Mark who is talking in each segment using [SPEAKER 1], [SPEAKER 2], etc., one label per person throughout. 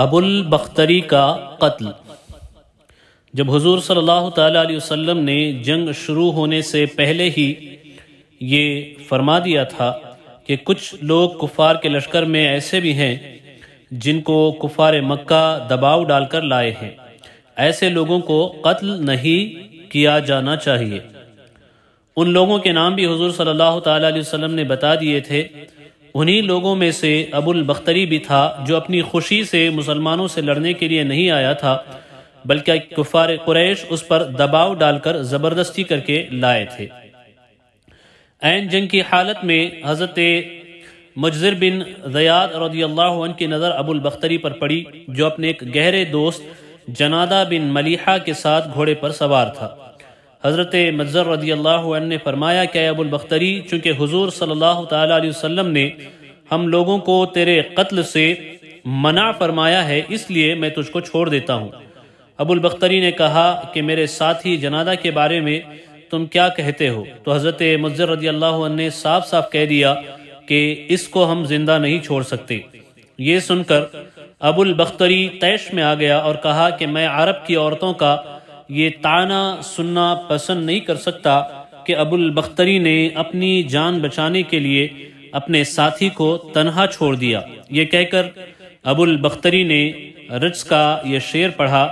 [SPEAKER 1] अबुल बख्तरी का कत्ल जब हुजूर सल्लल्लाहु अलैहि वसल्लम ने जंग शुरू होने से पहले ही ये फरमा दिया था कि कुछ लोग कुफार के लश्कर में ऐसे भी हैं जिनको कुफार मक्का दबाव डालकर लाए हैं ऐसे लोगों को कत्ल नहीं किया जाना चाहिए उन लोगों के नाम भी हजूर सल्लल्लाहु अलैहि वसल्लम ने बता दिए थे उन्हीं लोगों में से अबुल बख्तरी भी था जो अपनी खुशी से मुसलमानों से लड़ने के लिए नहीं आया था बल्कि कुफार कुरैश उस पर दबाव डालकर ज़बरदस्ती करके लाए थे एन जंग की हालत में हज़रत मुजर बिन जयाद रजील्ला की नज़र अबुलबख्तरी पर पड़ी जो अपने एक गहरे दोस्त जनादा बिन मलिहा के साथ घोड़े पर सवार था हज़रत मजर रदी अल्लाह ने फरमाया कि अबुलबख्तरी चूँकि हजूर सल्ला वसम ने हम लोगों को तेरे कत्ल से मना फरमाया है इसलिए मैं तुझको छोड़ देता हूँ अबुलबख्तरी ने कहा कि मेरे साथी जनादा के बारे में तुम क्या कहते हो तो हज़रत मजर रदी अल्लाह ने साफ साफ कह दिया कि इसको हम जिंदा नहीं छोड़ सकते ये सुनकर अबुल बख्तरी तैश में आ गया और कहा कि मैं अरब की औरतों का ये ताना सुनना पसंद नहीं कर सकता कि अबुल बख्तरी ने अपनी जान बचाने के लिए अपने साथी को तनहा छोड़ दिया ये कहकर अबुल बख्तरी ने रज का ये शेर पढ़ा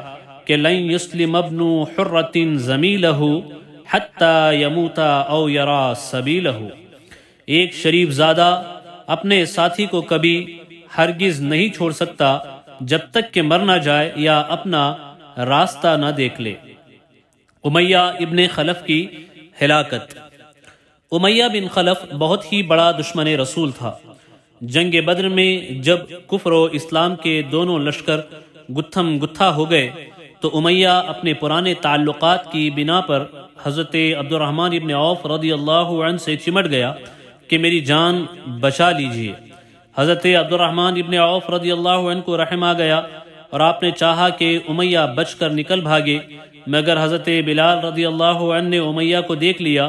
[SPEAKER 1] कि लई युस्लिम अबनू हर्रतिन जमी लहू हत्ता यमूता औ यरा सबी लहू एक शरीफ ज़्यादा अपने साथी को कभी हरगिज नहीं छोड़ सकता जब तक के मर ना जाए या अपना रास्ता ना देख ले उमैया इब्ने खलफ की हिलाकत उमैया बिन खलफ बहुत ही बड़ा दुश्मन रसूल था जंग बद्र में जब कुफर इस्लाम के दोनों लश्कर गुत्थम गुत्था हो गए तो उमैया अपने पुराने ताल्लुकात की बिना पर हज़रत अब्दुलरहमान इबन औफ रदी अल्लाह से चिमट गया कि मेरी जान बचा लीजिए हज़रत अब्दुलरहमान इबन औफ रदी अल्लाह को रहम आ गया और आपने चाहा कि उमैया बच कर निकल भागे मगर हज़रत बिलाल रदी अल्लाह ने उमैया को देख लिया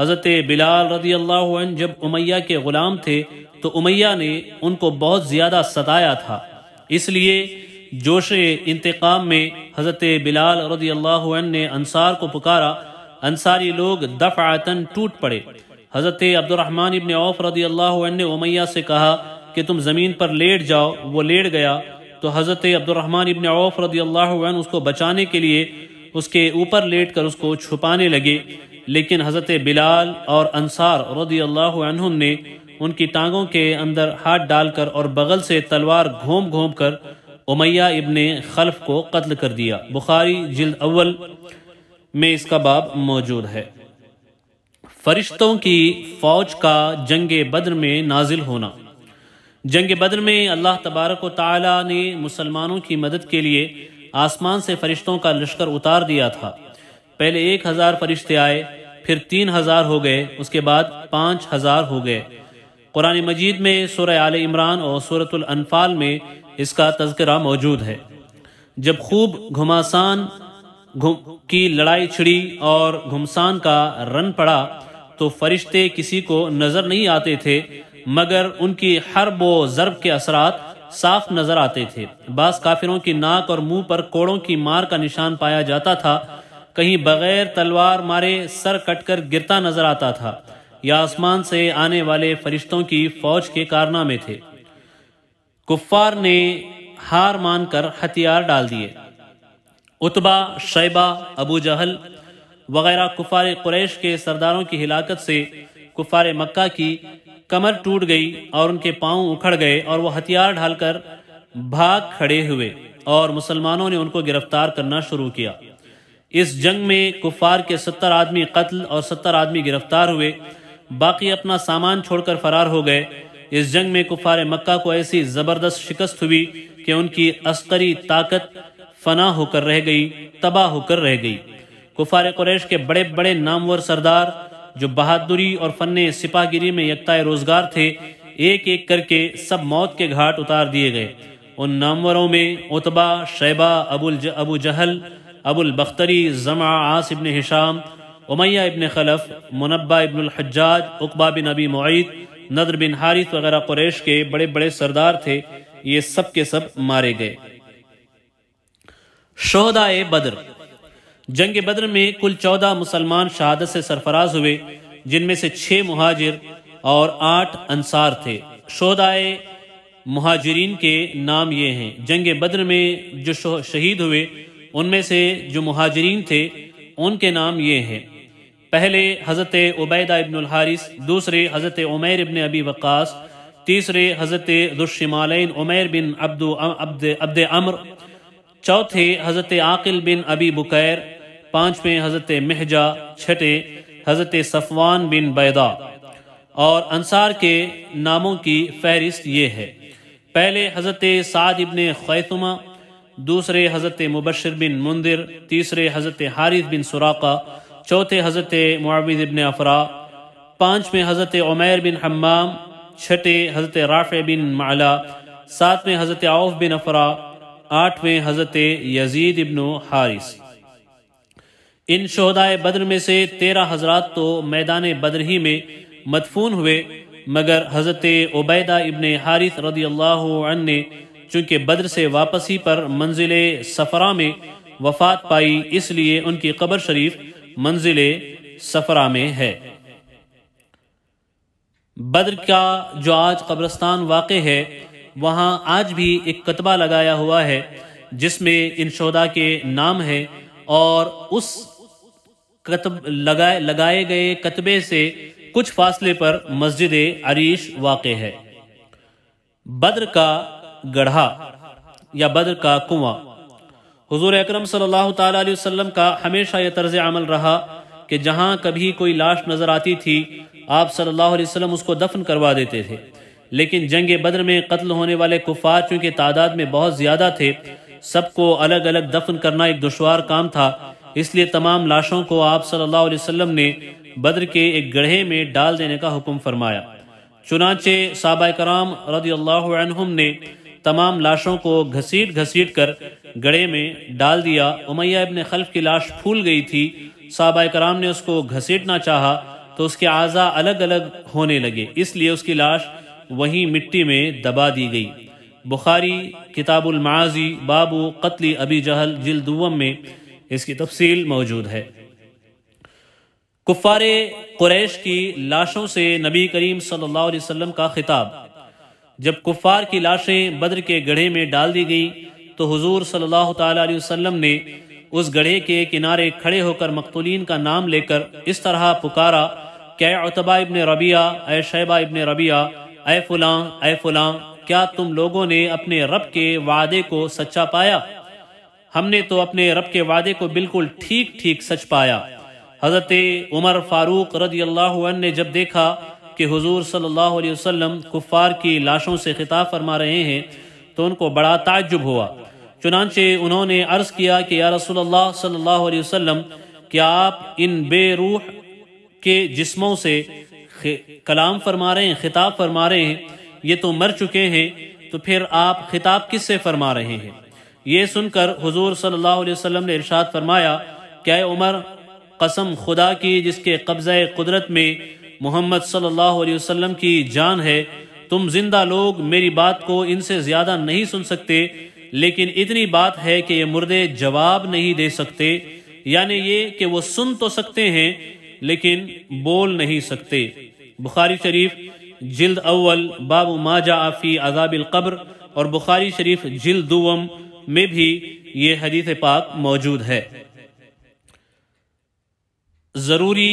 [SPEAKER 1] हज़रत बिलाल रदी अल्लाह जब उमैया के ग़ुलाम थे तो उमैया ने उनको बहुत ज़्यादा सताया था इसलिए जोश इंतकाम में हज़रत बिलाल रदी अल्लाह ने अनसार को पुकारा अनसारी लोग दफ आयतन टूट पड़े हज़रत अब्दुलरहमान इबन औफ रदी अल्लाह ने उमैया से कहा कि तुम ज़मीन पर लेट जाओ वो लेट गया तो हज़रत अब्दुलरहमान इबन औफ रदी अल्लाह उसको बचाने के लिए उसके ऊपर लेट कर उसको छुपाने लगे लेकिन हज़रत बिलाल और अंसार रदी अल्लाह ने उनकी टांगों के अंदर हाथ डालकर और बगल से तलवार घूम घूम कर उमैया इबन खल्फ को कत्ल कर दिया बुखारी जल्द अव्वल में इसका बाब मौजूद है फरिश्तों की फौज का जंग बद्र में नाजिल होना जंग बद्र में अल्लाह तबारक ताली ने मुसलमानों की मदद के लिए आसमान से फरिश्तों का लश्कर उतार दिया था पहले एक हज़ार फरिश्ते आए फिर तीन हज़ार हो गए उसके बाद पाँच हज़ार हो गए कुरान मजीद में सुर आल इमरान और सूरतुलफाल में इसका तस्करा मौजूद है जब खूब घुमासान की लड़ाई छिड़ी और घुमसान का रन पड़ा तो फरिश्ते किसी को नजर नहीं आते थे मगर उनकी हर बो जरब के असरात साफ नजर आते थे बास काफिरों की नाक और मुंह पर कोड़ों की मार का निशान पाया जाता था कहीं बगैर तलवार मारे सर कटकर गिरता नजर आता था या आसमान से आने वाले फरिश्तों की फौज के कारनामे थे कुफार ने हार मानकर हथियार डाल दिए उतबा शैबा अबू जहल वगैरह कुफार कुरैश के सरदारों की हिलाकत से कुफार मक्का की कमर टूट गई और उनके पांव उखड़ गए और वो हथियार ढालकर भाग खड़े हुए और मुसलमानों ने उनको गिरफ्तार करना शुरू किया इस जंग में कुफार के सत्तर आदमी कत्ल और सत्तर आदमी गिरफ्तार हुए बाकी अपना सामान छोड़कर फरार हो गए इस जंग में कुफार मक्का को ऐसी ज़बरदस्त शिकस्त हुई कि उनकी अस्करी ताकत फना होकर रह गई तबाह होकर रह गई कुफार कुरैश के बड़े बड़े नामवर सरदार जो बहादुरी और फन सिपागिरी में यकताए रोजगार थे एक एक करके सब मौत के घाट उतार दिए गए उन नामवरों में उतबा शैबा अबुल ज, अबू जहल Abul Bakhtari Zama As ibn Hisham Umayya ibn Khalaf Munabba ibn Hajjaj Uqba bin Abi Muid Nadr bin Haris वगैरह कुरैश के बड़े बड़े सरदार थे ये सब के सब मारे गए शोहदा बद्र जंग बद्र में कुल चौदह मुसलमान शहादत से सरफराज हुए जिनमें से छह महाजिर और आठ अंसार थे शोदाए महाजरीन के नाम ये हैं जंग बद्र में जो शहीद हुए उनमें से जो महाजरीन थे उनके नाम ये हैं पहले हज़रत उबैदा इबन हारिस दूसरे हज़रत उमैर इबन अबी वक़ास तीसरे हज़रत दुशमालैन उमैर बिन अब्द अब्द अब्द अम्र चौथे हज़रत आकिल बिन अबी बुकैर पाँचवें हज़रत महजा छठे हज़रत सफ़वान बिन बैदा और अंसार के नामों की फहरिस्त ये है पहले हज़रत साद इबन खैतुमा दूसरे हज़रत मुबशर बिन मंदिर तीसरे हज़रत हारिफ बिन सुराका चौथे हज़रत मुआविद इबन अफरा पाँचवें हज़रत उमैर बिन हमाम छठे हज़रत राफ़ बिन माला सातवें हज़रत आउफ बिन अफरा आठवें हज़रत यजीद इब्न हारिस इन शहदाय बद्र में से तेरह हजरात तो मैदान बद्र ही में मदफून हुए मगर हज़रत उबैदा इब्न हारिस रदी अल्लाह ने चूंकि बद्र से वापसी पर मंजिल सफ़रा में वफात पाई इसलिए उनकी कब्र शरीफ मंजिल सफ़रा में है बद्र का जो आज कब्रस्तान वाक़ है वहाँ आज भी एक कतबा लगाया हुआ है जिसमें इन शोदा के नाम है और उस कतब लगाए लगाए गए कतबे से कुछ फासले पर मस्जिद अरीश वाक़ है बद्र का गढ़ा या बद्र का कुआं हुजूर अकरम सल्लल्लाहु अलैहि वसल्लम का हमेशा यह तर्ज अमल रहा कि जहां कभी कोई लाश नज़र आती थी आप सल्लल्लाहु अलैहि वसल्लम उसको दफन करवा देते थे लेकिन जंग बद्र में कत्ल होने वाले कुफार चूंकि तादाद में बहुत ज्यादा थे सबको अलग अलग दफन करना एक दुशवार काम था इसलिए तमाम लाशों को आप सल्लल्लाहु अलैहि वसल्लम ने बद्र के एक गढ़े में डाल देने का हुक्म फरमाया चुनाचे साबा कराम रदीम ने तमाम लाशों को घसीट घसीट कर गढ़े में डाल दिया उमैया इबन खल्फ की लाश फूल गई थी साबा कराम ने उसको घसीटना चाहा तो उसके आज़ा अलग अलग होने लगे इसलिए उसकी लाश वहीं मिट्टी में दबा दी गई बुखारी किताबुल माजी बाबू कत्ल अबी जहल जिलदुवम में इसकी तफसील मौजूद है कुफ़ार कुरैश की लाशों से नबी करीम सल्लल्लाहु अलैहि वसल्लम का खिताब जब कुफ़ार की लाशें बद्र के गढ़े में डाल दी गई तो हुजूर सल्लल्लाहु अलैहि वसल्लम ने उस गढ़े के किनारे खड़े होकर मकतुलीन का नाम लेकर इस तरह पुकारा क्या उतबा इबन रबिया ए शैबा इबन रबिया अय फुला अय फुला क्या तुम लोगों ने अपने रब के वादे को सच्चा पाया हमने तो अपने रब के वादे को बिल्कुल ठीक ठीक सच पाया हजरत उमर फारूक रदी अल्लाह ने जब देखा कि हुजूर सल्लल्लाहु अलैहि वसल्लम कुफार की लाशों से खिताब फरमा रहे हैं तो उनको बड़ा ताज्जुब हुआ चुनानचे उन्होंने अर्ज किया कि या रसूलुल्लाह सल्लल्लाहु अलैहि वसल्लम क्या आप इन बेरूह के जिस्मों से कलाम फरमा रहे हैं खिताब फरमा रहे हैं ये तो मर चुके हैं तो फिर आप खिताब किस से फरमा रहे हैं ये सुनकर हुजूर सल्लल्लाहु अलैहि वसल्लम ने इरशाद फरमाया क्या उमर कसम खुदा की जिसके कब्ज़े कुदरत में मोहम्मद सल्लल्लाहु अलैहि वसल्लम की जान है तुम जिंदा लोग मेरी बात को इनसे ज़्यादा नहीं सुन सकते लेकिन इतनी बात है कि ये मुर्दे जवाब नहीं दे सकते यानी ये कि वो सुन तो सकते हैं लेकिन बोल नहीं सकते बुखारी शरीफ जिल्द अव्वल बाब माजा आफ़ी अजाबिल कब्र और बुखारी शरीफ जिल्द दुवम में भी ये हदीस पाक मौजूद है ज़रूरी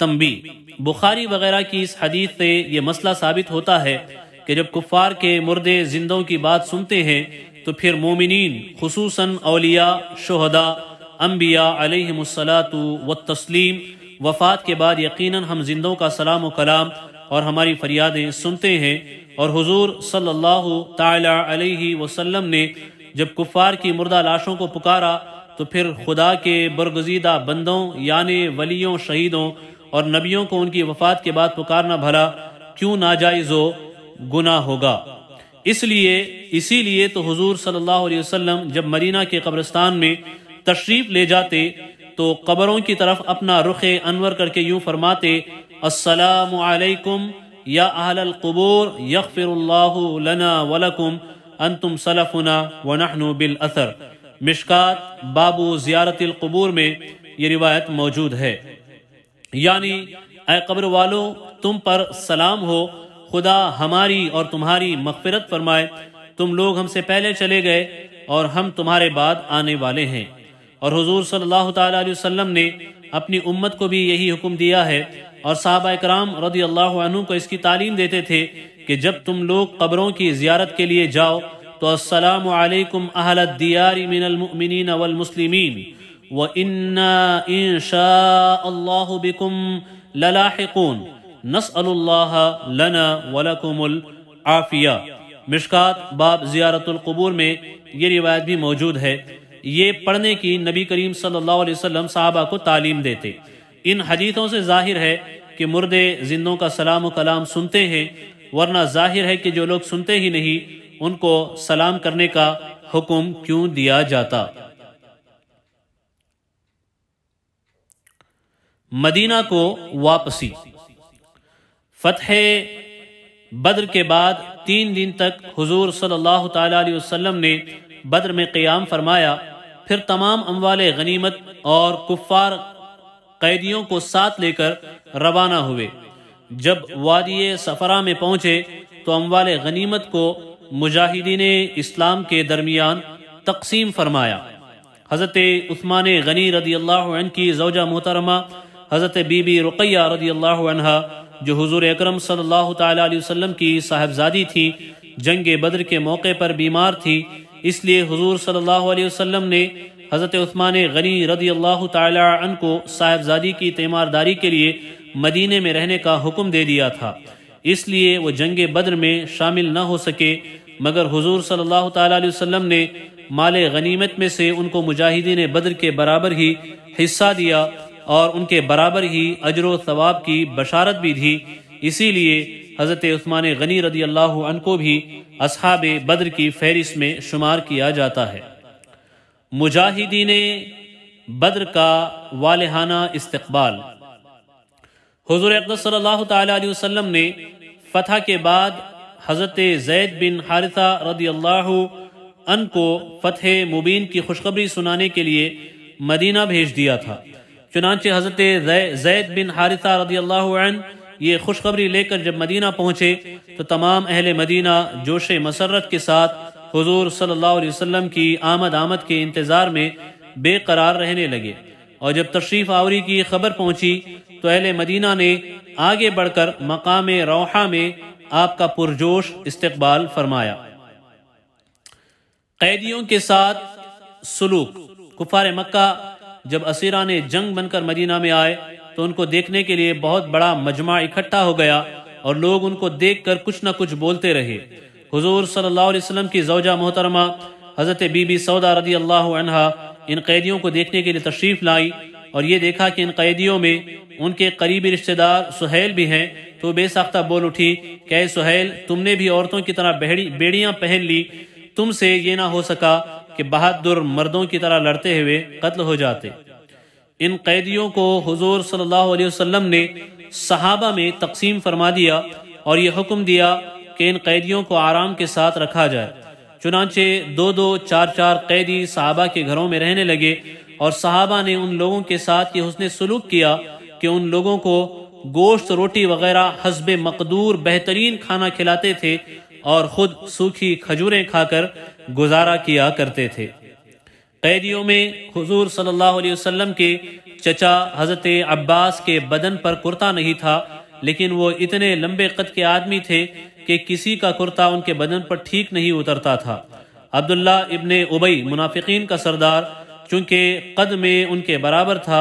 [SPEAKER 1] तंबी बुखारी वगैरह की इस हदीस से यह मसला साबित होता है कि जब कुफ़ार के मुर्दे जिंदों की बात सुनते हैं तो फिर मोमिन खसूस अलिया शहदा अम्बिया अलहमसलात व तस्लीम वफात के बाद यकीनन हम जिंदों का सलाम व कलाम और हमारी फरियादें सुनते हैं और हुजूर सल्लल्लाहु अलैहि वसल्लम ने जब कुफार की मुर्दा लाशों को पुकारा तो फिर खुदा के बरगजीदा बंदों यानि वलियों शहीदों और नबियों को उनकी वफात के बाद पुकारना भला क्यों नाजायज़ हो गुना होगा इसलिए इसीलिए तो हुजूर सल्लल्लाहु अलैहि वसल्लम जब मरीना के कब्रिस्तान में तशरीफ़ ले जाते तो कबरों की तरफ अपना रुख अनवर करके यूं फरमाते असलकुम या अहल अहलकबूर यकफ़िरल्लाना वलकुम अनतुम सलफ़ुना वनहनु बिल असर मिशकात बाबू ज़ियारतकबूर में ये रिवायत मौजूद है यानी ए कब्र वालों तुम पर सलाम हो खुदा हमारी और तुम्हारी मगफरत फरमाए तुम लोग हमसे पहले चले गए और हम तुम्हारे बाद आने वाले हैं और हुजूर सल्लल्लाहु अलैहि वसल्लम ने अपनी उम्मत को भी यही हुक्म दिया है और साहबा कराम रदी अल्लाह को इसकी तालीम देते थे कि जब तुम लोग कब्रों की जियारत के लिए जाओ तो असलकुम अहलदियामिन व इन्ना इन शाबिकुम ललाकून बाब ज़ियारतुल में ये रिवायत भी मौजूद है ये पढ़ने की नबी करीम सल्लल्लाहु अलैहि वसल्लम साहबा को तालीम देते इन हदीतों से जाहिर है कि मुर्दे जिंदों का सलाम कलाम सुनते हैं वरना जाहिर है कि जो लोग सुनते ही नहीं उनको सलाम करने का हुक्म क्यों दिया जाता मदीना को वापसी फतह बद्र के बाद तीन दिन तक हुजूर सल्लल्लाहु अलैहि वसल्लम ने बद्र में क़याम फरमाया फिर तमाम अमवाल गनीमत और कुफार कैदियों को साथ लेकर रवाना हुए जब वादिय सफरा में पहुंचे तो अमवाल गनीमत को मुजाहिदीन इस्लाम के दरमियान तकसीम फरमाया हज़रत उस्मान गनी रदी अल्लाह की जोजा मोहतरमा हज़रत बीबी रुकैया रदी अल्लाह जो हजूर अक्रम सल्ला अलैहि की साहबजादी थी जंग बद्र के मौके पर बीमार थी इसलिए हुजूर सल्लल्लाहु अलैहि वसल्लम ने हज़रत उस्मान गनी रदी अल्लाह तन को साहेबजादी की तैमारदारी के लिए मदीने में रहने का हुक्म दे दिया था इसलिए वो जंग बद्र में शामिल न हो सके मगर हुजूर सल्लल्लाहु अलैहि वसल्लम ने माल गनीमत में से उनको मुजाहिदीन बद्र के बराबर ही हिस्सा दिया और उनके बराबर ही अजर सवाब की बशारत भी दी इसीलिए हज़रत उस्मान गनी रदी अल्लाह को भी असहाब बद्र की फहरिस में शुमार किया जाता है मुजाहिदीन बद्र का वालहाना इस्तबाल हजूर सल्लल्लाहु ने फतह के बाद हज़रत जैद बिन हारिथा रदी अल्लाह अन को फतेह मुबीन की खुशखबरी सुनाने के लिए मदीना भेज दिया था चुनाचे हज़रत जैद बिन हारिथा रदी अल्लाह ये खुशखबरी लेकर जब मदीना पहुंचे तो तमाम अहल मदीना जोश मसरत के साथ हजूर सल्ला वसम की आमद आमद के इंतज़ार में बेकरार रहने लगे और जब तशरीफ आवरी की खबर पहुंची तो अहल मदीना ने आगे बढ़कर मकाम रोहा में आपका पुरजोश इस्तकबाल फरमाया कैदियों के साथ सलूक कुफार मक्का जब असीरा ने जंग बनकर मदीना में आए तो उनको देखने के लिए बहुत बड़ा मजमा इकट्ठा हो गया और लोग उनको देखकर कुछ ना कुछ बोलते रहे हुजूर सल्लल्लाहु अलैहि वसल्लम की जौजा मोहतरमा हज़रत बीबी सौदा रदी अल्लाह इन कैदियों को देखने के लिए तशरीफ लाई और ये देखा कि इन कैदियों में उनके करीबी रिश्तेदार सुहेल भी हैं तो बेसाख्ता बोल उठी क्या सुहेल तुमने भी औरतों की तरह बेड़ियां पहन ली तुमसे ये ना हो सका कि बहादुर मर्दों की तरह लड़ते हुए कत्ल हो जाते इन कैदियों को हुजूर सल्लल्लाहु अलैहि वसल्लम ने सहाबा में तकसीम फरमा दिया और यह हुक्म दिया कि इन कैदियों को आराम के साथ रखा जाए चुनाचे दो दो चार चार कैदी सहाबा के घरों में रहने लगे और सहाबा ने उन लोगों के साथ ये उसने सलूक किया कि उन लोगों को गोश्त रोटी वगैरह हसब मकदूर बेहतरीन खाना खिलाते थे और ख़ुद सूखी खजूरें खाकर गुजारा किया करते थे कैदियों में हुजूर सल्लल्लाहु अलैहि वसल्लम के चचा हज़रत अब्बास के बदन पर कुर्ता नहीं था लेकिन वो इतने लंबे कद के आदमी थे कि किसी का कुर्ता उनके बदन पर ठीक नहीं उतरता था अब्दुल्ला इबन उबई मुनाफिकीन का सरदार चूंकि कद में उनके बराबर था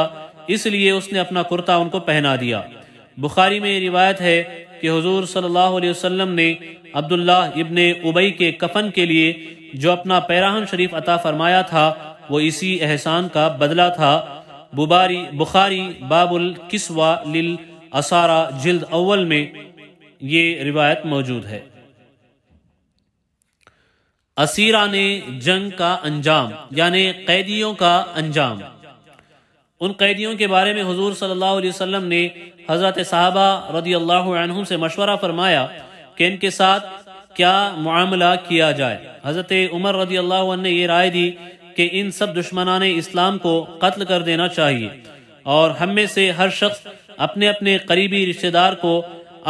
[SPEAKER 1] इसलिए उसने अपना कुर्ता उनको पहना दिया बुखारी में रिवायत है कि हुजूर सल्लल्लाहु अलैहि वसल्लम ने अब्दुल्ला इबन उबई के कफन के लिए जो अपना पैराहन शरीफ अता फरमाया था वो इसी एहसान का बदला था बुबारी बुखारी बाबुल किसवा लिल असारा जिल्द अव्वल में ये रिवायत मौजूद है असीरा ने जंग का अंजाम यानि कैदियों का अंजाम उन कैदियों के बारे में हजूर सल्लल्लाहु अलैहि वसल्लम ने हज़रत साहबा रदी अल्लाह से मशवरा फरमाया कि इनके साथ क्या मामला किया जाए हज़रत उमर रदी अल्लाह ने यह राय दी कि इन सब ने इस्लाम को कत्ल कर देना चाहिए और हम में से हर शख्स अपने अपने करीबी रिश्तेदार को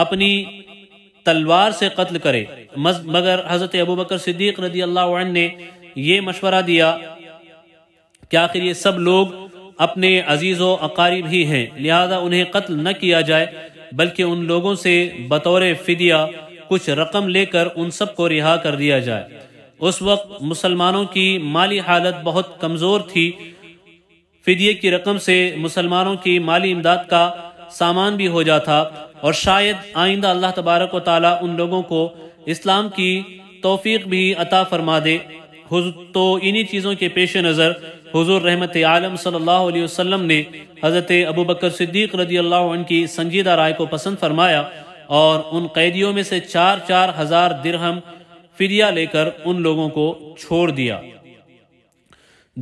[SPEAKER 1] अपनी तलवार से कत्ल करे मगर हजरत अबू बकर सिद्दीक रदी अल्लाह ने यह मशवरा दिया कि आखिर ये सब लोग अपने अजीज़ अकारीब ही हैं लिहाजा उन्हें कत्ल न किया जाए बल्कि उन लोगों से बतौर फिदिया कुछ रकम लेकर उन सबको रिहा कर दिया जाए उस वक्त मुसलमानों की माली हालत बहुत कमज़ोर थी फिदिये की रकम से मुसलमानों की माली इमदाद का सामान भी हो जाता और शायद आइंदा अल्लाह तबारक ताली उन लोगों को इस्लाम की तोफ़ी भी अता फरमा दे तो इन्हीं चीज़ों के पेश नज़र हजूर रहमत आलम सल्लल्लाहु अलैहि वसल्लम ने हज़रत अबू बकर सिद्दीक रदी अल्लाह की संजीदा राय को पसंद फरमाया और उन कैदियों में से चार चार हज़ार दिरहम फिरिया लेकर उन लोगों को छोड़ दिया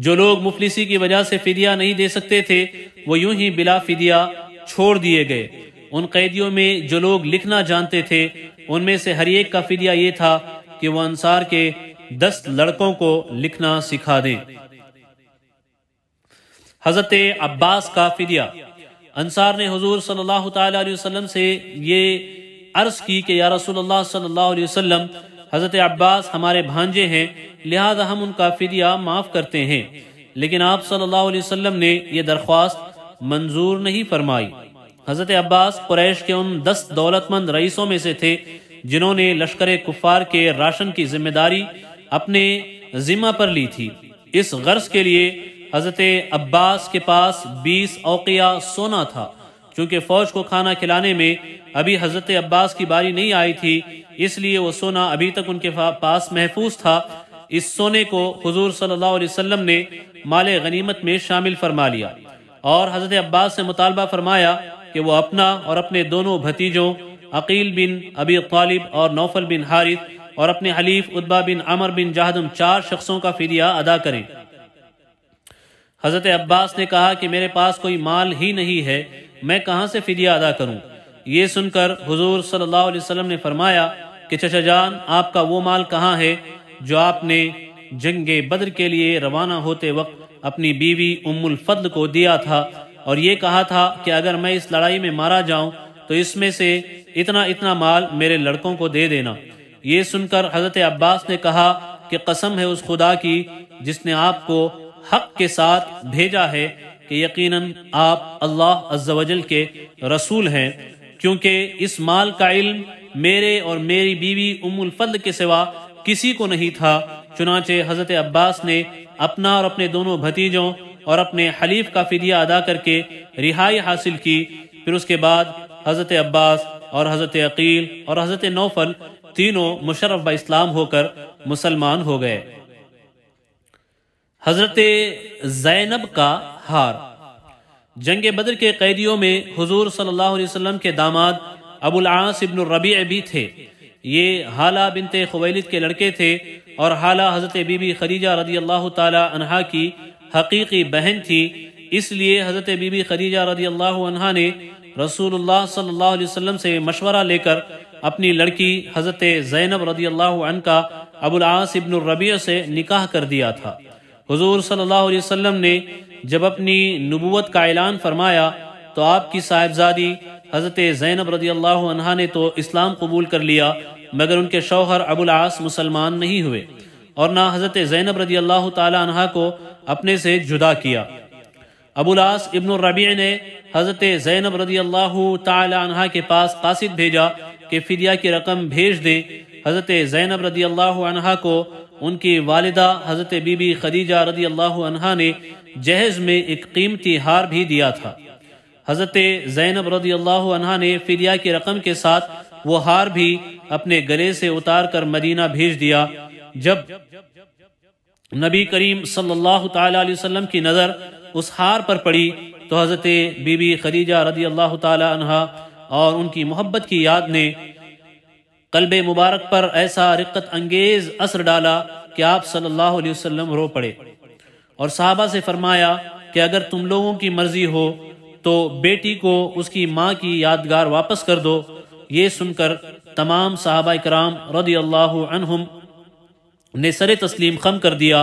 [SPEAKER 1] जो लोग मुफलिसी की वजह से फिरिया नहीं दे सकते थे वो यूं ही बिला फिरिया छोड़ दिए गए उन कैदियों में जो लोग लिखना जानते थे उनमें से हर एक का फिरिया ये था कि वह अंसार के दस लड़कों को लिखना सिखा दें हजरत अब्बास का फिरिया अंसार ने हजूर सल्लल्लाहु से ये अर्ज की कि या रसूल सल्लल्लाहु अलैहि वसल्लम हज़रत अब्बास हमारे भांजे हैं लिहाजा हम उनका फिदिया माफ़ करते हैं लेकिन आप सल्लल्लाहु अलैहि वसल्लम ने यह दरख्वास्त मंजूर नहीं फरमाई हज़रत अब्बास कुरैश के उन दस दौलतमंद रईसों में से थे जिन्होंने लश्कर कुफार के राशन की जिम्मेदारी अपने जिम्मा पर ली थी इस गर्ज के लिए हज़रत अब्बास के पास बीस अवकिया सोना था क्योंकि फौज को खाना खिलाने में अभी हजरत अब्बास की बारी नहीं आई थी इसलिए वो सोना अभी तक उनके पास महफूज था इस सोने को हजूर सल्लल्लाहु अलैहि वसल्लम ने माल गनीमत में शामिल फरमा लिया और हजरत अब्बास से मुतालबा फरमाया कि वो अपना और अपने दोनों भतीजों अकील बिन अबी तालिब और नौफल बिन हारिफ और अपने हलीफ उदबा बिन अमर बिन जहादम चार शख्सों का फिदिया अदा करें हजरत अब्बास ने कहा कि मेरे पास कोई माल ही नहीं है मैं कहाँ से फिदिया अदा करूँ ये सुनकर हुजूर सल्लल्लाहु अलैहि वसल्लम ने फरमाया कि चचा जान आपका वो माल कहाँ है जो आपने जंग बद्र के लिए रवाना होते वक्त अपनी बीवी उम्मुल फद्ल को दिया था और ये कहा था कि अगर मैं इस लड़ाई में मारा जाऊं तो इसमें से इतना इतना माल मेरे लड़कों को दे देना ये सुनकर हजरत अब्बास ने कहा कि कसम है उस खुदा की जिसने आपको हक के साथ भेजा है कि यकीनन आप अल्लाह अजल के रसूल हैं क्योंकि इस माल का इल्म मेरे और मेरी बीवी उमुल फल के सिवा किसी को नहीं था चुनाचे हज़रत अब्बास ने अपना और अपने दोनों भतीजों और अपने हलीफ का फिदिया अदा करके रिहाई हासिल की फिर उसके बाद हज़रत अब्बास और हज़रत अकील और हज़रत नौफल तीनों मुशरफ इस्लाम होकर मुसलमान हो गए हज़रत जैनब का हार जंग बदर के कैदियों में हुजूर सल्लल्लाहु अलैहि वसल्लम के दामाद अबुल आस इबन रबी भी थे ये हाला बिनते खुवैलिद के लड़के थे और हाला हज़रत बीबी खरीजा रदी अल्लाह तहा की हकीकी बहन थी इसलिए हज़रत बीबी खरीजा रदी अल्लाह ने रसूलुल्लाह सल्लल्लाहु अलैहि वसल्लम से मशवरा लेकर अपनी लड़की हज़रत ज़ैनब रदी अल्लाह का अबुल आस इबन रबी से निकाह कर दिया था हजूर सल्लल्लाहु अलैहि ने जब अपनी नबूत का ऐलान फरमाया तो आपकी साहेबजादी हज़रत ज़ैनब रजी अल्लाह ने तो इस्लाम कबूल कर लिया मगर उनके शौहर अबुलास मुसलमान नहीं हुए और ना हज़रत ज़ैनब रजी अल्लाह तह को अपने से जुदा किया अबुलास इब्न रबी ने हज़रत ज़ैनब रजी अल्लाह तह के पास कासिद भेजा कि फिदिया की रकम भेज दे हज़रत ज़ैनब रजी अल्लाह को उनकी वालदा हज़रत बीबी खदीजा रजी अल्लाह ने जहेज में एक कीमती हार भी दिया था हज़रत जैनब रदी अल्लाह ने फिरिया की रकम के साथ वो हार भी अपने गले से उतार कर मदीना भेज दिया जब नबी करीम सल्लल्लाहु अलैहि वसल्लम की नज़र उस हार पर पड़ी तो हज़रत बीबी खदीजा रदी अल्लाह तहा और उनकी मोहब्बत की याद ने कलब मुबारक पर ऐसा रिक्कत अंगेज असर डाला कि आप सल्लल्लाहु अलैहि वसल्लम रो पड़े और साहबा से फरमाया कि अगर तुम लोगों की मर्जी हो तो बेटी को उसकी माँ की यादगार वापस कर दो ये सुनकर तमाम साहबा कराम रदी अल्लाह ने सर तस्लीम खम कर दिया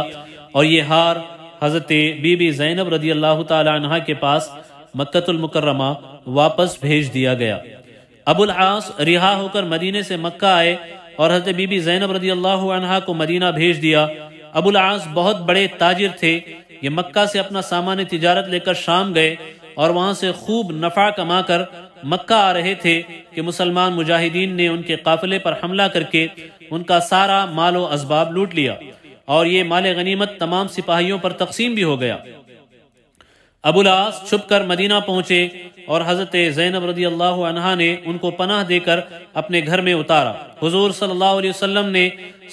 [SPEAKER 1] और ये हार हज़रत बीबी जैनब रदी अल्लाह तह के पास मक्तुलमकरमा वापस भेज दिया गया अबुल आस रिहा होकर मदीने से मक्का आए और हज़रत बीबी जैनब रदी अल्लाह को मदीना भेज दिया अबुल आस बहुत बड़े ताजिर थे ये मक्का से अपना सामान्य तिजारत लेकर शाम गए और वहाँ से खूब नफा कमा कर मक्का आ रहे थे कि मुसलमान मुजाहिदीन ने उनके काफिले पर हमला करके उनका सारा माल इसबाब लूट लिया और ये माल गनीमत तमाम सिपाहियों पर तकसीम भी हो गया अबुलास छुप कर मदीना पहुंचे और हजरत जैनब रजी अल्लाह ने उनको पनाह देकर अपने घर में उतारा हुजूर सल्लल्लाहु अलैहि वसल्लम ने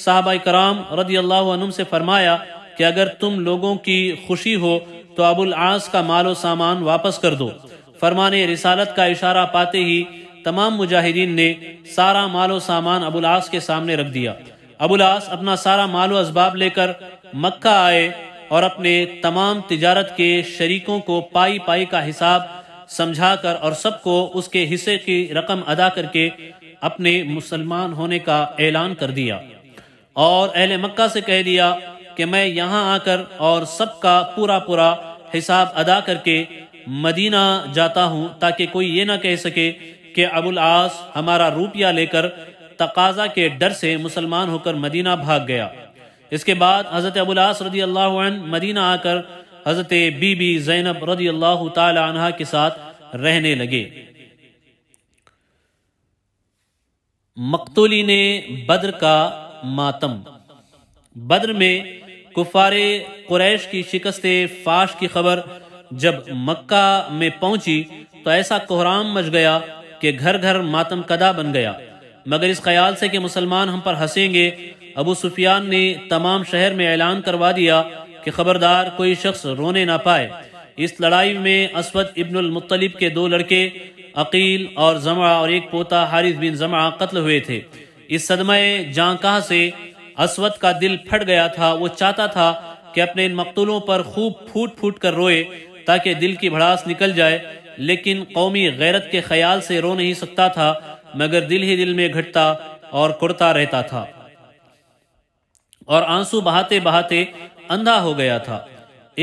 [SPEAKER 1] साहब कराम रजी अल्लाह से फरमाया कि अगर तुम लोगों की खुशी हो तो अबुल आस का मालो सामान वापस कर दो फरमाने रिसालत का इशारा पाते ही तमाम मुजाहिदीन ने सारा मालो सामान अबुल आस के सामने रख दिया अबुल आस अपना सारा मालो इसबाब लेकर मक्का आए और अपने तमाम तिजारत के शरीकों को पाई पाई का हिसाब समझाकर और सबको उसके हिस्से की रकम अदा करके अपने मुसलमान होने का ऐलान कर दिया और अहल मक्का से कह दिया कि मैं यहाँ आकर और सबका पूरा पूरा हिसाब अदा करके मदीना जाता हूँ ताकि कोई ये ना कह सके कि अबुल आस हमारा रुपया लेकर तकाजा के डर से मुसलमान होकर मदीना भाग गया इसके बाद हज़रत अबुलास रदी अल्लाह मदीना आकर हज़रत बीबी जैनब रदी अल्लाह तहा के साथ रहने लगे मकतूली ने बद्र का मातम बद्र में कुफारे कुरैश की शिकस्त फाश की खबर जब मक्का में पहुंची तो ऐसा कोहराम मच गया कि घर घर मातम कदा बन गया मगर इस ख्याल से कि मुसलमान हम पर हंसेंगे अबू सुफियान ने तमाम शहर में ऐलान करवा दिया कि खबरदार कोई शख्स रोने ना पाए इस लड़ाई में असवद इब्नुल के दो लड़के अकील और जमा और एक पोता हारिस बिन जमा कत्ल हुए थे इस सदमय जांकाह से असवद का दिल फट गया था वो चाहता था कि अपने इन मकतूलों पर खूब फूट फूट कर रोए ताकि दिल की भड़ास निकल जाए लेकिन कौमी गैरत के ख्याल से रो नहीं सकता था मगर दिल ही दिल में घटता और कुड़ता रहता था और आंसू बहाते बहाते अंधा हो गया था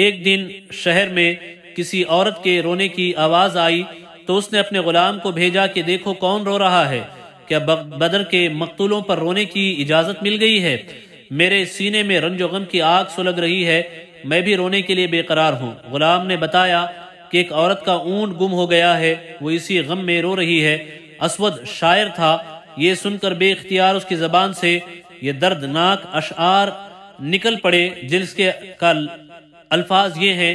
[SPEAKER 1] एक दिन शहर में किसी औरत के रोने की आवाज आई तो उसने अपने गुलाम को भेजा कि देखो कौन रो रहा है क्या बदर के मकतूलों पर रोने की इजाजत मिल गई है मेरे सीने में रंजो गम की आग सुलग रही है मैं भी रोने के लिए बेकरार हूँ गुलाम ने बताया कि एक औरत का ऊंट गुम हो गया है वो इसी गम में रो रही है असवद शायर था ये सुनकर बेख्तियार उसकी जबान से ये दर्दनाक अशार निकल पड़े जिसके का अल्फाज ये हैं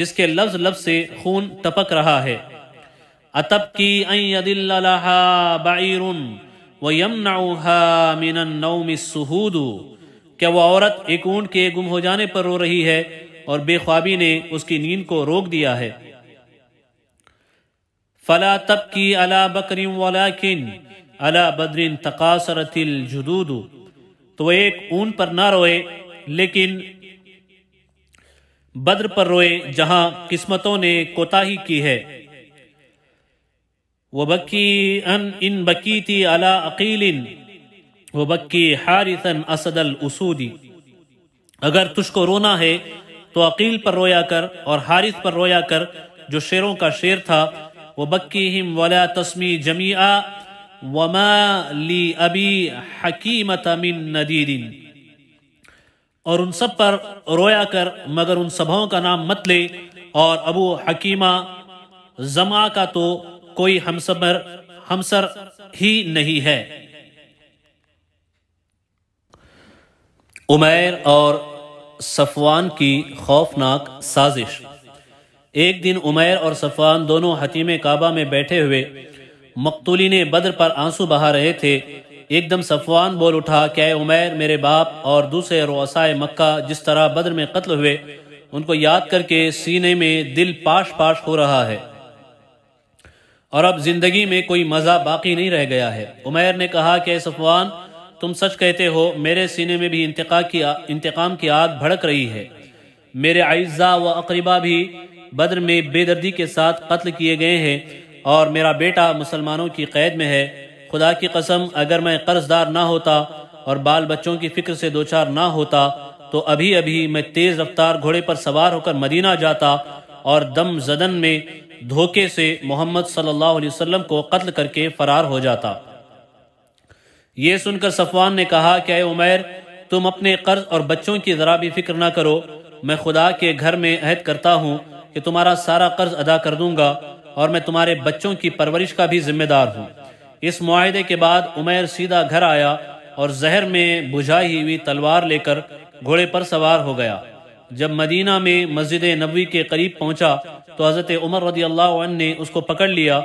[SPEAKER 1] जिसके लफ्ज लफ्ज से खून टपक रहा है अतब की क्या वो औरत एक ऊंट के गुम हो जाने पर रो रही है और बेख्वाबी ने उसकी नींद को रोक दिया है फला तब की अला वाला किन अला बदरीन तकासरतिल जुदूदू तो वह एक ऊन पर ना रोए लेकिन बद्र पर रोए जहां किस्मतों ने कोताही की है वबक्की अन इन थी अला अकीलिन बक्की हारिसन असदल उसूदी अगर तुझको रोना है तो अकील पर रोया कर और हारिस पर रोया कर जो शेरों का शेर था बक्की हिम वाला तस्मी जमीआ वमा ली अबी हकीम तमिन नदीरिन और उन सब पर रोया कर मगर उन सभाओं का नाम मत ले और अबू हकीमा जमा का तो कोई हमसबर हमसर ही नहीं है उमैर और सफवान की खौफनाक साजिश एक दिन उमैर और सफवान दोनों हकीम काबा में बैठे हुए ने बद्र पर आंसू बहा रहे थे एकदम सफवान बोल उठा क्या उमैर मेरे बाप और दूसरे रोसाए मक्का जिस तरह बद्र में कत्ल हुए उनको याद करके सीने में दिल पाश पाश हो रहा है और अब जिंदगी में कोई मज़ा बाकी नहीं रह गया है उमैर ने कहा कि सफवान तुम सच कहते हो मेरे सीने में भी इंतका की इंतकाम की आग भड़क रही है मेरे अज्जा व अकरीबा भी बद्र में बेदर्दी के साथ कत्ल किए गए हैं और मेरा बेटा मुसलमानों की कैद में है खुदा की कसम अगर मैं कर्जदार ना होता और बाल बच्चों की फिक्र से दो चार ना होता तो अभी अभी मैं तेज रफ्तार घोड़े पर सवार होकर मदीना जाता और दम जदन में धोखे से मोहम्मद सल्लल्लाहु अलैहि वसल्लम को कत्ल करके फरार हो जाता यह सुनकर सफवान ने कहा कि उमैर तुम अपने कर्ज और बच्चों की जरा भी फिक्र ना करो मैं खुदा के घर में अहद करता हूँ कि तुम्हारा सारा कर्ज अदा कर दूंगा और मैं तुम्हारे बच्चों की परवरिश का भी जिम्मेदार हूँ इस माहदे के बाद उमेर सीधा घर आया और जहर में बुझाई हुई तलवार लेकर घोड़े पर सवार हो गया जब मदीना में मस्जिद नबी के करीब पहुंचा तो हज़रत उमर रदी अल्लाह ने उसको पकड़ लिया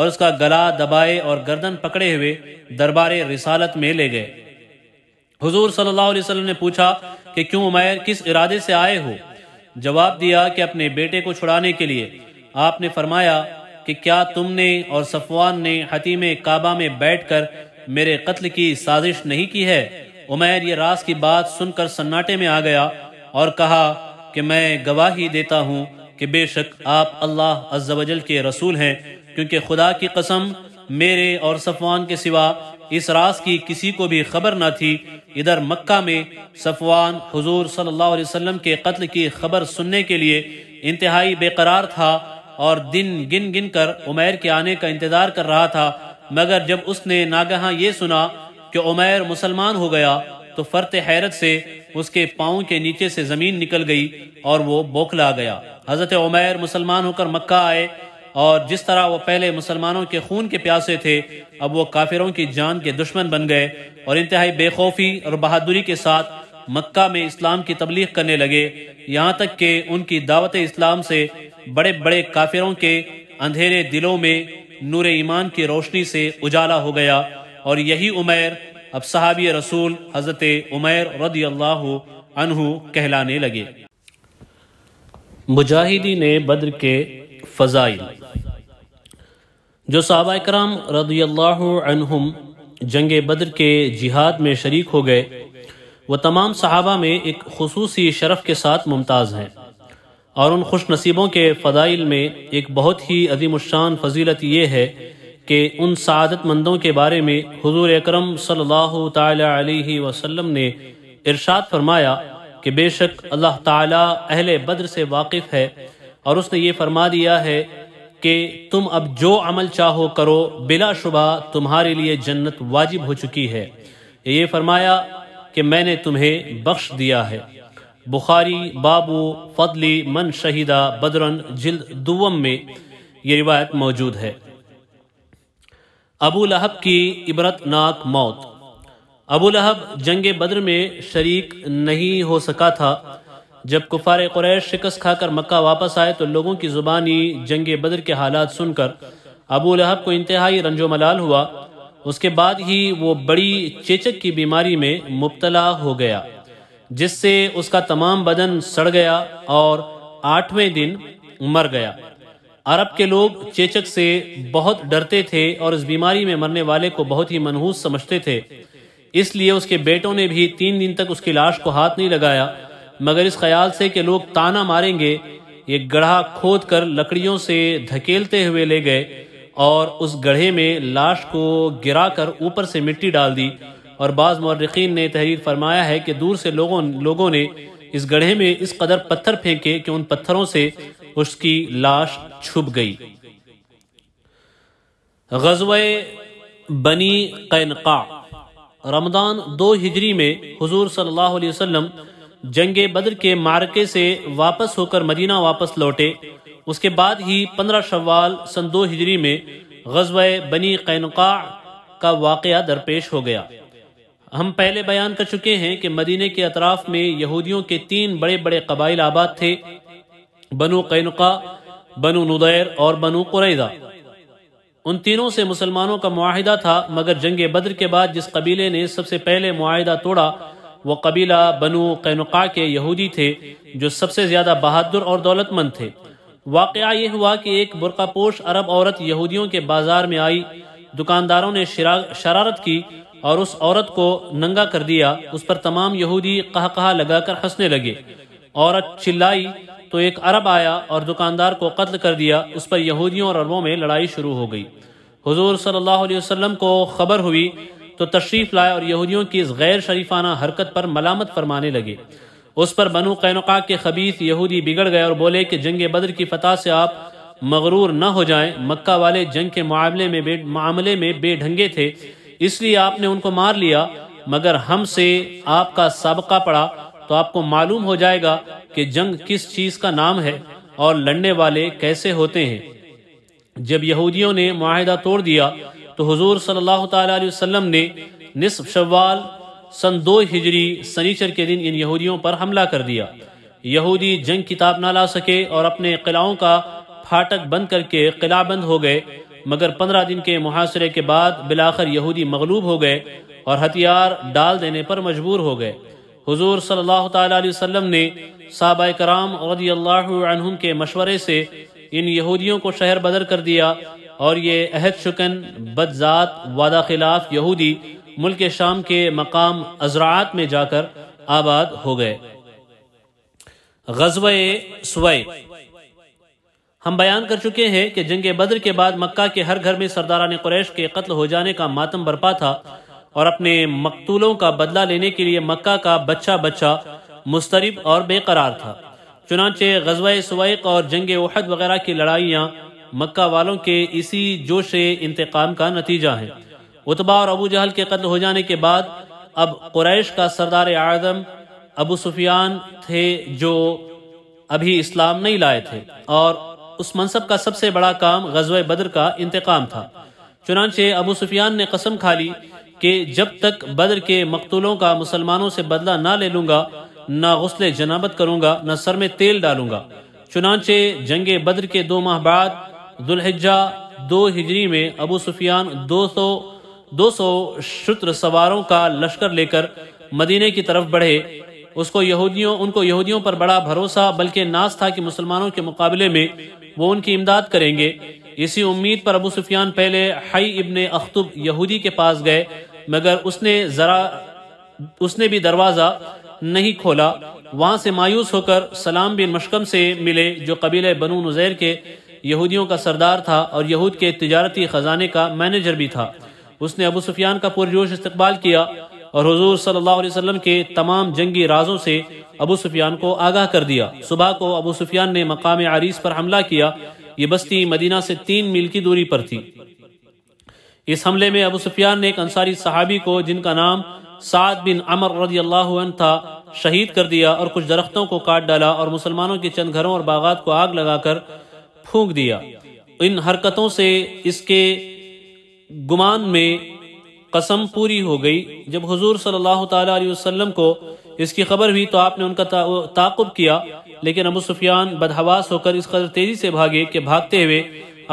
[SPEAKER 1] और उसका गला दबाए और गर्दन पकड़े हुए दरबार रिसालत में ले गए हुजूर सल्लल्लाहु अलैहि वसल्लम ने पूछा कि क्यों उमैर किस इरादे से आए हो जवाब दिया कि अपने बेटे को छुड़ाने के लिए आपने फरमाया कि क्या तुमने और सफवान ने हतीम काबा में बैठकर मेरे कत्ल की साजिश नहीं की है उमैर ये रास की बात सुनकर सन्नाटे में आ गया और कहा कि मैं गवाही देता हूँ कि बेशक आप अल्लाह अज्जवजल के रसूल हैं क्योंकि खुदा की कसम मेरे और सफवान के सिवा इस रास की किसी को भी खबर ना थी इधर मक्का में सफवान हुजूर सल्लल्लाहु अलैहि वसल्लम के कत्ल की खबर सुनने के लिए इंतहाई बेकरार था और दिन गिन गिन कर उमेर के आने का इंतजार कर रहा था मगर जब उसने नागहा ये सुना कि उमेर मुसलमान हो गया तो फर्त हैरत से उसके पाँव के नीचे से ज़मीन निकल गई और वो बौखला गया हज़रत उमेर मुसलमान होकर मक्का आए और जिस तरह वो पहले मुसलमानों के खून के प्यासे थे अब वो काफिरों की जान के दुश्मन बन गए और इंतहाई बेखौफी और बहादुरी के साथ मक्का में इस्लाम की तबलीग करने लगे यहाँ तक कि उनकी दावत इस्लाम से बड़े बड़े काफिरों के अंधेरे दिलों में नूर ईमान की रोशनी से उजाला हो गया और यही उमैर अब सहाबी रसूल हज़रत उमैर रदी अल्लाह कहलाने लगे मुजाहिदी ने बद्र के फ़जाइल जो सहाबा कराम रदी अल्लाह जंग बद्र के जिहाद में शरीक हो गए वह तमाम सहाबा में एक खसूस शरफ के साथ मुमताज़ हैं और उन खुश नसीबों के फ़दाइल में एक बहुत ही अजीमशान फजीलत ये है कि उन सदतमंदों के बारे में हजूर अक्रम सल्लल्लाहु ने इर्शाद फरमाया कि बेशक अल्लाह ताला बद्र से वाकिफ़ है और उसने ये फरमा दिया है कि तुम अब जो अमल चाहो करो बिला शुबा तुम्हारे लिए जन्नत वाजिब हो चुकी है ये फरमाया कि मैंने तुम्हें बख्श दिया है बुखारी बाबू फदली मन शहीदा बदरन जिल्द दुवम में ये रिवायत मौजूद है अबू लहब की इबरतनाक मौत अबू लहब जंग बद्र में शरीक नहीं हो सका था जब कुफार कुरैश शिकस्त खाकर मक्का वापस आए तो लोगों की ज़ुबानी जंग बद्र के हालात सुनकर अबू लहब को इंतहाई रंजो मलाल हुआ उसके बाद ही वो बड़ी चेचक की बीमारी में मुबतला हो गया जिससे उसका तमाम बदन सड़ गया और आठवें दिन मर गया अरब के लोग चेचक से बहुत डरते थे और इस बीमारी में मरने वाले को बहुत ही मनहूस समझते थे इसलिए उसके बेटों ने भी तीन दिन तक उसकी लाश को हाथ नहीं लगाया मगर इस ख्याल से कि लोग ताना मारेंगे ये गढ़ा खोद कर लकड़ियों से धकेलते हुए ले गए और उस गढ़े में लाश को गिराकर ऊपर से मिट्टी डाल दी और बाज़ मर्रकीन ने तहरीर फरमाया है कि दूर से लोगों लोगों ने इस गढ़े में इस कदर पत्थर फेंके कि उन पत्थरों से उसकी लाश छुप गई गजब बनी कैनका रमदान दो हिजरी में हुजूर सल्लल्लाहु अलैहि वसल्लम जंग बद्र के मार्के से वापस होकर मदीना वापस लौटे उसके बाद ही पंद्रह शवाल सन दो हिजरी में गजब बनी कैनका का वाक़ दरपेश हो गया हम पहले बयान कर चुके हैं कि मदीने के अतराफ में यहूदियों के तीन बड़े बड़े कबाइल आबाद थे बनु कैनका बनु नुदैर और बनु कुरैदा उन तीनों से मुसलमानों का माहिदा था मगर जंग बद्र के बाद जिस कबीले ने सबसे पहले माहिदा तोड़ा वह कबीला बनु कैनका के यहूदी थे जो सबसे ज़्यादा बहादुर और दौलतमंद थे वाक़ ये हुआ कि एक बुरकापोश अरब औरत यहूदियों के बाजार में आई दुकानदारों ने शरारत की और उस औरत को नंगा कर दिया उस पर तमाम यहूदी कह कहा लगाकर हंसने लगे औरत चिल्लाई तो एक अरब आया और दुकानदार को कत्ल कर दिया उस पर यहूदियों और अरबों में लड़ाई शुरू हो गई हुजूर सल्लल्लाहु अलैहि वसल्लम को खबर हुई तो तशरीफ़ लाए और यहूदियों की इस गैर शरीफाना हरकत पर मलामत फरमाने लगे उस पर बनु कैनका के खबीस यहूदी बिगड़ गए और बोले कि जंग बद्र की फतह से आप मगरूर न हो जाएं मक्का वाले जंग के मामले में मामले में बेढंगे थे इसलिए आपने उनको मार लिया मगर हमसे आपका सबका पड़ा तो आपको मालूम हो जाएगा कि जंग किस चीज़ का नाम है और लड़ने वाले कैसे होते हैं जब यहूदियों ने माहिदा तोड़ दिया तो हजूर सल्लल्लाहु अलैहि ने निसफ शवाल सन दो हिजरी सनीचर के दिन इन यहूदियों पर हमला कर दिया यहूदी जंग किताब ना ला सके और अपने किलाओं का फाटक बंद करके किला बंद हो गए मगर पंद्रह दिन के मुहासरे के बाद बिलाखर यहूदी मगलूब हो गए और हथियार डाल देने पर मजबूर हो गए हुजूर सल्लल्लाहु अलैहि वसल्लम ने साबा कराम रदी अल्लाह के मशवरे से इन यहूदियों को शहर बदर कर दिया और ये अहद शुकन बदजात वादा खिलाफ यहूदी मुल्क शाम के मकाम अजरात में जाकर आबाद हो गए गजब हम बयान कर चुके हैं कि जंग बद्र के बाद मक्का के हर घर में सरदारान कुरैश के कत्ल हो जाने का मातम बरपा था और अपने मकतूलों का बदला लेने के लिए मक्का का बच्चा बच्चा मुस्तरब और बेकरार था चुनाचे गजब सवैक और जंग वहद वगैरह की लड़ाइयाँ मक्का वालों के इसी जोश इंतकाम का नतीजा है उतबा और अबू जहल के कत्ल हो जाने के बाद अब कुरैश का सरदार आजम अबू सुफियान थे जो अभी इस्लाम नहीं लाए थे और उस मनसब का सबसे बड़ा काम गजब बद्र का इंतकाम था चुनानचे अबू सुफियान ने कसम खा ली कि जब तक बद्र के मकतूलों का मुसलमानों से बदला ना ले लूंगा ना गसल जनाबत करूंगा न सर में तेल डालूंगा चुनानचे जंग बद्र के दो माह बाद दुल्हजा दो हिजरी में अबू सुफियान दो सौ 200 शुत्र सवारों का लश्कर लेकर मदीने की तरफ बढ़े उसको यहूदियों उनको यहूदियों पर बड़ा भरोसा बल्कि नाश था कि मुसलमानों के मुकाबले में वो उनकी इमदाद करेंगे इसी उम्मीद पर अबू सुफियान पहले हई इबन अख्तुब यहूदी के पास गए मगर उसने जरा उसने भी दरवाज़ा नहीं खोला वहाँ से मायूस होकर सलाम बिन मशकम से मिले जो कबीले बनू नज़ैर के यहूदियों का सरदार था और यहूद के तजारती ख़जाने का मैनेजर भी था उसने अबू सुफियान का पुरजोश इस्तकबाल किया और हजूर सल्लल्लाहु अलैहि वसल्लम के तमाम जंगी राजों से अबू सुफियान को आगाह कर दिया सुबह को अबू सुफियान ने मकाम आरीस पर हमला किया ये बस्ती मदीना से तीन मील की दूरी पर थी इस हमले में अबू सुफियान ने एक अंसारी सहाबी को जिनका नाम साद बिन अमर रजी अल्लाह था शहीद कर दिया और कुछ दरख्तों को काट डाला और मुसलमानों के चंद घरों और बागात को आग लगाकर फूंक दिया इन हरकतों से इसके गुमान में कसम पूरी हो गई जब हुजूर सल्लल्लाहु अलैहि वसल्लम को इसकी खबर हुई तो आपने उनका ता, ताकुब किया लेकिन अबू सुफियान बदहवास होकर इस कदर तेज़ी से भागे कि भागते हुए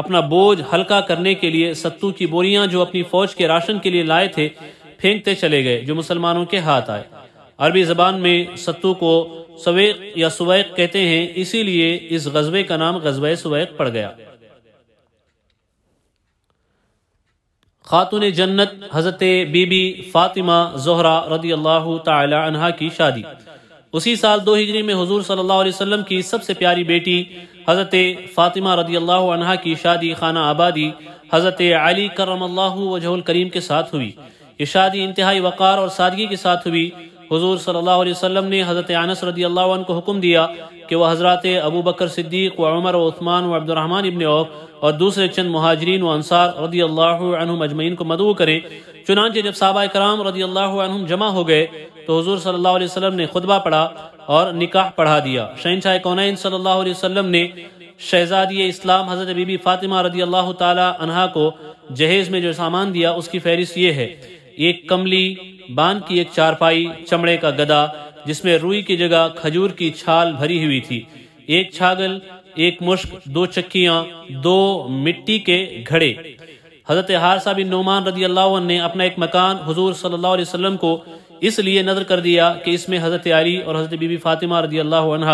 [SPEAKER 1] अपना बोझ हल्का करने के लिए सत्तू की बोरियां जो अपनी फौज के राशन के लिए लाए थे फेंकते चले गए जो मुसलमानों के हाथ आए अरबी ज़बान में सत्तू को सवेक या सुवैक कहते हैं इसीलिए इस गजबे का नाम गजबे सुवैक पड़ गया खातून जन्नत हज़रत बीबी फ़ातिमा जहरा रदी अल्लाह तहा की शादी उसी साल दो हिजरी में हजूर सल्लल्लाहु की सबसे प्यारी बेटी हज़रत फ़ातिमा रदी अल्लाह की शादी खाना आबादी हज़रत अली करम वजहुल करीम के साथ हुई ये शादी इंतहाई वक़ार और सादगी के साथ हुई हुजूर सल्लल्लाहु अलैहि वसल्लम ने हज़रत अनस रदी अल्लाह को हुक्म दिया कि वह हज़रत अबू बकर सिद्दीक व उमर व उस्मान व अब्दुलरहमान इबन औफ और दूसरे चंद महाजरीन व अनसार रदी अल्लाह अजमैन को मदू करें चुनानचे जब साहबा कराम रदी अल्लाह जमा हो गए तो हजूर सल्लल्लाहु अलैहि वसल्लम ने खुतबा पढ़ा और निकाह पढ़ा दिया शहनशाह कौन सल्लल्लाहु अलैहि वसल्लम ने शहजादी इस्लाम हज़रत बीबी फ़ातिमा रदी अल्लाह तहा को जहेज़ में जो सामान दिया उसकी फहरिस्त ये है एक कमली बांध की एक चारपाई चमड़े का गदा जिसमें रुई की जगह खजूर की छाल भरी हुई थी एक छागल एक मुश्क दो चक्कियां दो मिट्टी के घड़े हजरत हारसा बिन नोमान रजी अल्लाह ने अपना एक मकान हजूर सल्लल्लाहु को इसलिए नजर कर दिया कि इसमें हजरत आली और हजरत बीबी फातिमा रजी अल्लाह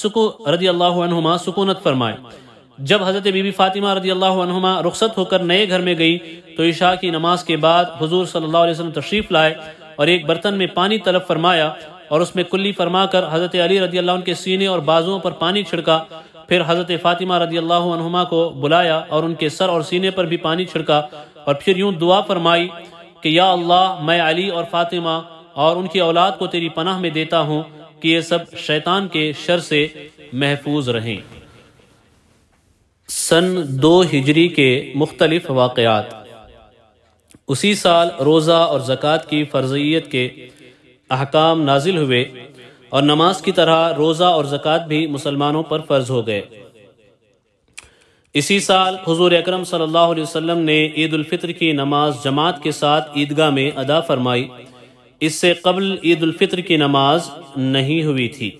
[SPEAKER 1] सुकू रजी अल्लाह सुकूनत फरमाए जब हज़रत बीबी फ़ातिमा रजी अल्लाहमा रुखसत होकर नए घर में गई तो ईशा की नमाज के बाद हजूर सल्ला तशरीफ़ लाए और एक बर्तन में पानी तलब फरमाया और उसमें कुल्ली फरमा कर हज़रत अली रजी अल्लाह के सीने और बाजुओं पर पानी छिड़का फिर हज़रत फ़ातिमा रजी अल्लाहमा को बुलाया और उनके सर और सीने पर भी पानी छिड़का और फिर यूं दुआ फरमाई कि या अल्लाह मैं अली और फ़ातिमा और उनकी औलाद को तेरी पनाह में देता हूँ कि ये सब शैतान के शर से महफूज रहें सन दो हिजरी के मुख्तलिफ वाकयात उसी साल रोज़ा और ज़क़़त की फ़र्जियत के अहकाम नाजिल हुए और नमाज की तरह रोज़ा और ज़क़़त भी मुसलमानों पर फ़र्ज हो गए इसी साल हजूर अक्रम सल्लल्लाहु ने ईदालफ़ितर की नमाज जमात के साथ ईदगाह में अदा फरमाई इससे कबल ईदालफ़ितर की नमाज नहीं हुई थी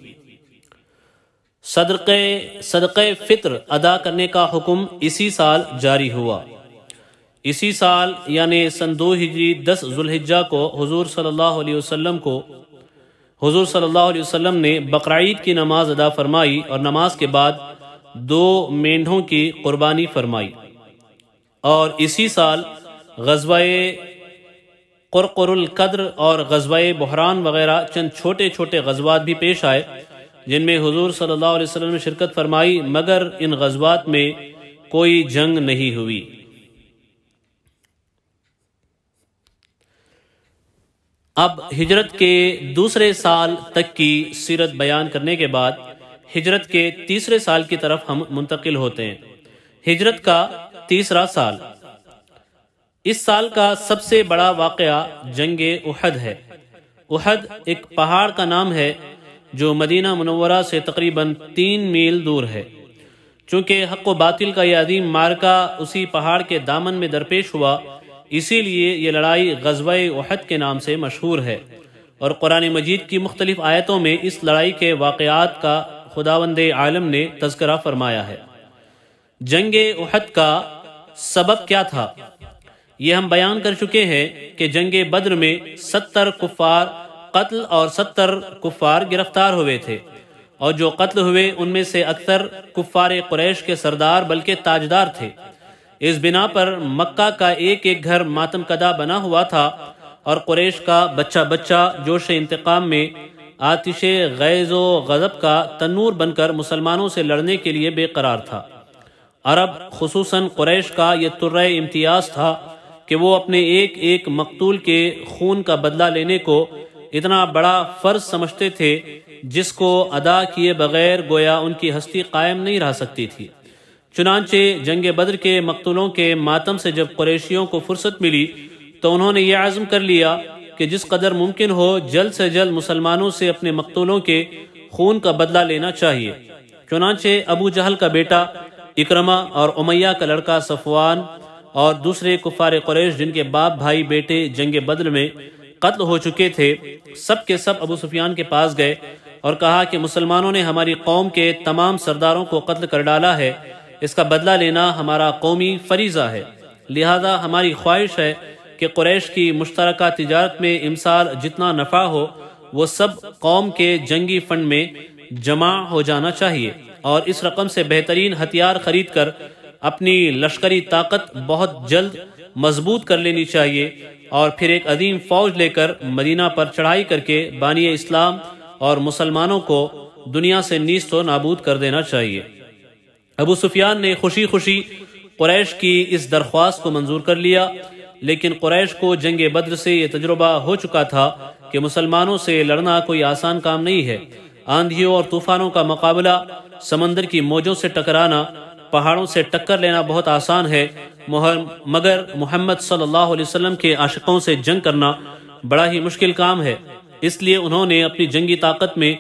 [SPEAKER 1] सदक़े सदक़े फ़ित्र अदा करने का हुक्म इसी साल जारी हुआ इसी साल यानि सन दो हिजरी दस जुल्हिजा को हुजूर सल्लल्लाहु अलैहि वसल्लम को हुजूर सल्लल्लाहु अलैहि वसल्लम ने बकराईद की नमाज अदा फरमाई और नमाज के बाद दो मेंढों की कुर्बानी फरमाई और इसी साल गजवा क़ुरक़ुरकद्र और गजवाए बहरान वगैरह चंद छोटे छोटे गजवात भी पेश आए जिनमें हुजूर सल्लल्लाहु अलैहि वसल्लम ने शिरकत फरमाई मगर इन गजबात में कोई जंग नहीं हुई अब हिजरत के दूसरे साल तक की सीरत बयान करने के बाद हिजरत के तीसरे साल की तरफ हम मुंतकिल होते हैं हिजरत का तीसरा साल इस साल का सबसे बड़ा वाक़ जंग उहद है उहद एक पहाड़ का नाम है जो मदीना मनवरा से तकरीबन तीन मील दूर है चूँकि हक व बातिल का यह अदीम मार्का उसी पहाड़ के दामन में दरपेश हुआ इसीलिए ये लड़ाई गजवा वहद के नाम से मशहूर है और कुरान मजीद की मुख्तलिफ आयतों में इस लड़ाई के वाक़ात का खुदावंद आलम ने तस्करा फरमाया है जंग उहद का सबक क्या था यह हम बयान कर चुके हैं कि जंग बद्र में सत्तर कुफार कत्ल और सत्तर कुफार गिरफ्तार हुए थे और जो कत्ल हुए उनमें से अक्सर कुफार कुरैश के सरदार बल्कि ताजदार थे इस बिना पर मक्का का एक एक घर मातम कदा बना हुआ था और क्रैश का बच्चा बच्चा जोश इंतकाम में आतिश गैज़ व गज़ब का तनूर बनकर मुसलमानों से लड़ने के लिए बेकरार था अरब खसूस कुरैश का यह तुर्र इम्तियाज़ था कि वो अपने एक एक मकतूल के खून का बदला लेने को इतना बड़ा फर्ज समझते थे जिसको अदा किए बगैर गोया उनकी हस्ती कायम नहीं रह सकती थी चुनाचे जंग बद्र के मकतूलों के मातम से जब कुरेशियों को फुर्सत मिली तो उन्होंने ये आज़म कर लिया कि जिस कदर मुमकिन हो जल्द से जल्द मुसलमानों से अपने मकतूलों के खून का बदला लेना चाहिए चुनाचे अबू जहल का बेटा इक्रमा और उमैया का लड़का सफवान और दूसरे कुफार कुरैश जिनके बाप भाई बेटे जंग बद्र में कत्ल हो चुके थे सब के सब अबू सुफियान के पास गए और कहा कि मुसलमानों ने हमारी कौम के तमाम सरदारों को कत्ल कर डाला है इसका बदला लेना हमारा कौमी फरीजा है लिहाजा हमारी ख्वाहिश है कि कुरैश की मुश्तरक तजारत में इमसाल जितना नफ़ा हो वो सब कौम के जंगी फंड में जमा हो जाना चाहिए और इस रकम से बेहतरीन हथियार खरीद कर अपनी लश्करी ताकत बहुत जल्द मजबूत कर लेनी चाहिए और फिर एक अजीम फौज लेकर मदीना पर चढ़ाई करके बानिय इस्लाम और मुसलमानों को दुनिया से नीस तो नाबूद कर देना चाहिए अबू सुफियान ने खुशी खुशी कुरैश की इस दरख्वास्त को मंजूर कर लिया लेकिन कुरैश को जंग बद्र से ये तजुर्बा हो चुका था कि मुसलमानों से लड़ना कोई आसान काम नहीं है आंधियों और तूफानों का मुकाबला समंदर की मौजों से टकराना पहाड़ों से टक्कर लेना बहुत आसान है मगर मोहम्मद सल्लल्लाहु अलैहि वसल्लम के आशिकों से जंग करना बड़ा ही मुश्किल काम है इसलिए उन्होंने अपनी जंगी ताकत में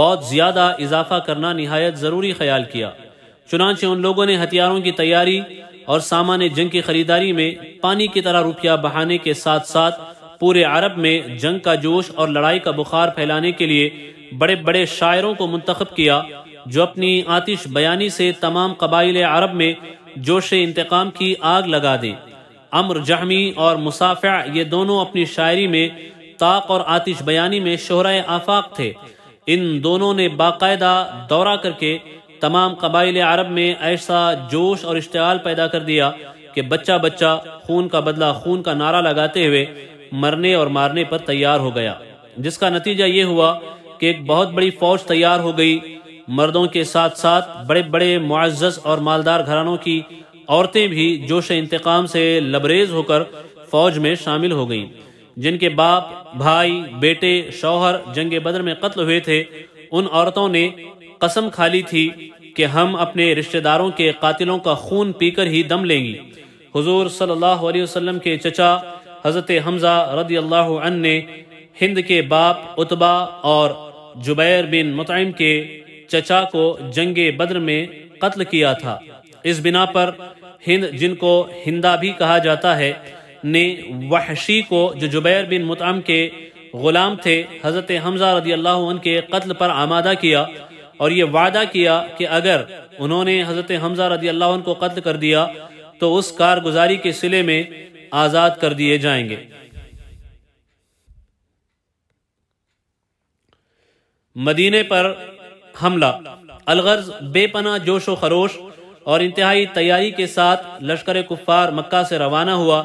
[SPEAKER 1] बहुत ज़्यादा इजाफा करना नहायत ज़रूरी ख्याल किया चुनाचे उन लोगों ने हथियारों की तैयारी और सामान जंग की खरीदारी में पानी की तरह रुपया बहाने के साथ साथ पूरे अरब में जंग का जोश और लड़ाई का बुखार फैलाने के लिए बड़े बड़े शायरों को मुंतखब किया जो अपनी आतिश बयानी से तमाम कबाइल अरब में जोश इंतकाम की आग लगा दें अम्र जहमी और मुसाफिया ये दोनों अपनी शायरी में ताक और आतिश बयानी में शहरा आफाक थे इन दोनों ने बाकायदा दौरा करके तमाम कबाइल अरब में ऐसा जोश और इश्तगाल पैदा कर दिया कि बच्चा बच्चा खून का बदला खून का नारा लगाते हुए मरने और मारने पर तैयार हो गया जिसका नतीजा ये हुआ कि एक बहुत बड़ी फौज तैयार हो गई मर्दों के साथ साथ बड़े बड़े मुआजस और मालदार घरानों की औरतें भी जोश इंतकाम से लबरेज होकर फौज में शामिल हो गईं जिनके बाप भाई बेटे शौहर जंग बदर में कत्ल हुए थे उन औरतों ने कसम खा ली थी कि हम अपने रिश्तेदारों के कातिलों का खून पीकर ही दम लेंगी हुजूर सल्लल्लाहु अलैहि वसल्लम के चचा हज़रत हमज़ा रदी अल्लाह ने हिंद के बाप उतबा और जुबैर बिन मुतम के चचा को जंगे बद्र में कत्ल किया था इस बिना पर हिंद जिनको हिंदा भी कहा जाता है ने वहशी को जो जुबैर बिन मुतम के गुलाम थे हज़रत हमजा रदी अल्लाह के कत्ल पर आमादा किया और ये वादा किया कि अगर उन्होंने हज़रत हमजा रदी अल्लाह को कत्ल कर दिया तो उस कारगुजारी के सिले में आज़ाद कर दिए जाएंगे मदीने पर हमला अलगर्ज बेपना जोशो खरोश और इंतहाई तैयारी के साथ लश्कर कुफार मक्का से रवाना हुआ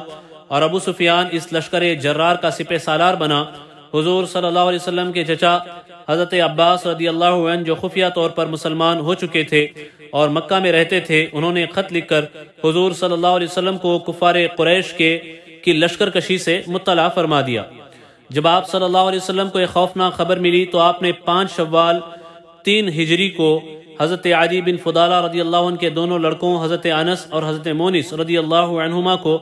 [SPEAKER 1] और अबू सुफियान इस लश्कर जर्रार का सिपे सालार बना हुजूर सल्लल्लाहु अलैहि वसल्लम के चचा हज़रत अब्बास रदी अल्लाह जो खुफिया तौर पर मुसलमान हो चुके थे और मक्का में रहते थे उन्होंने ख़त लिखकर हुजूर सल्लल्लाहु अलैहि वसल्लम को कुफार कुरैश के की लश्कर कशी से मुतला फरमा दिया जब आप सल्लल्लाहु अलैहि वसल्लम को एक खौफनाक खबर मिली तो आपने पांच शवाल तीन हिजरी को हज़रत आदि बिन फुदाला रदी अल्लाह के दोनों लड़कों हज़रत अनस और हज़रत मोनिस रदी अल्लाहुमा को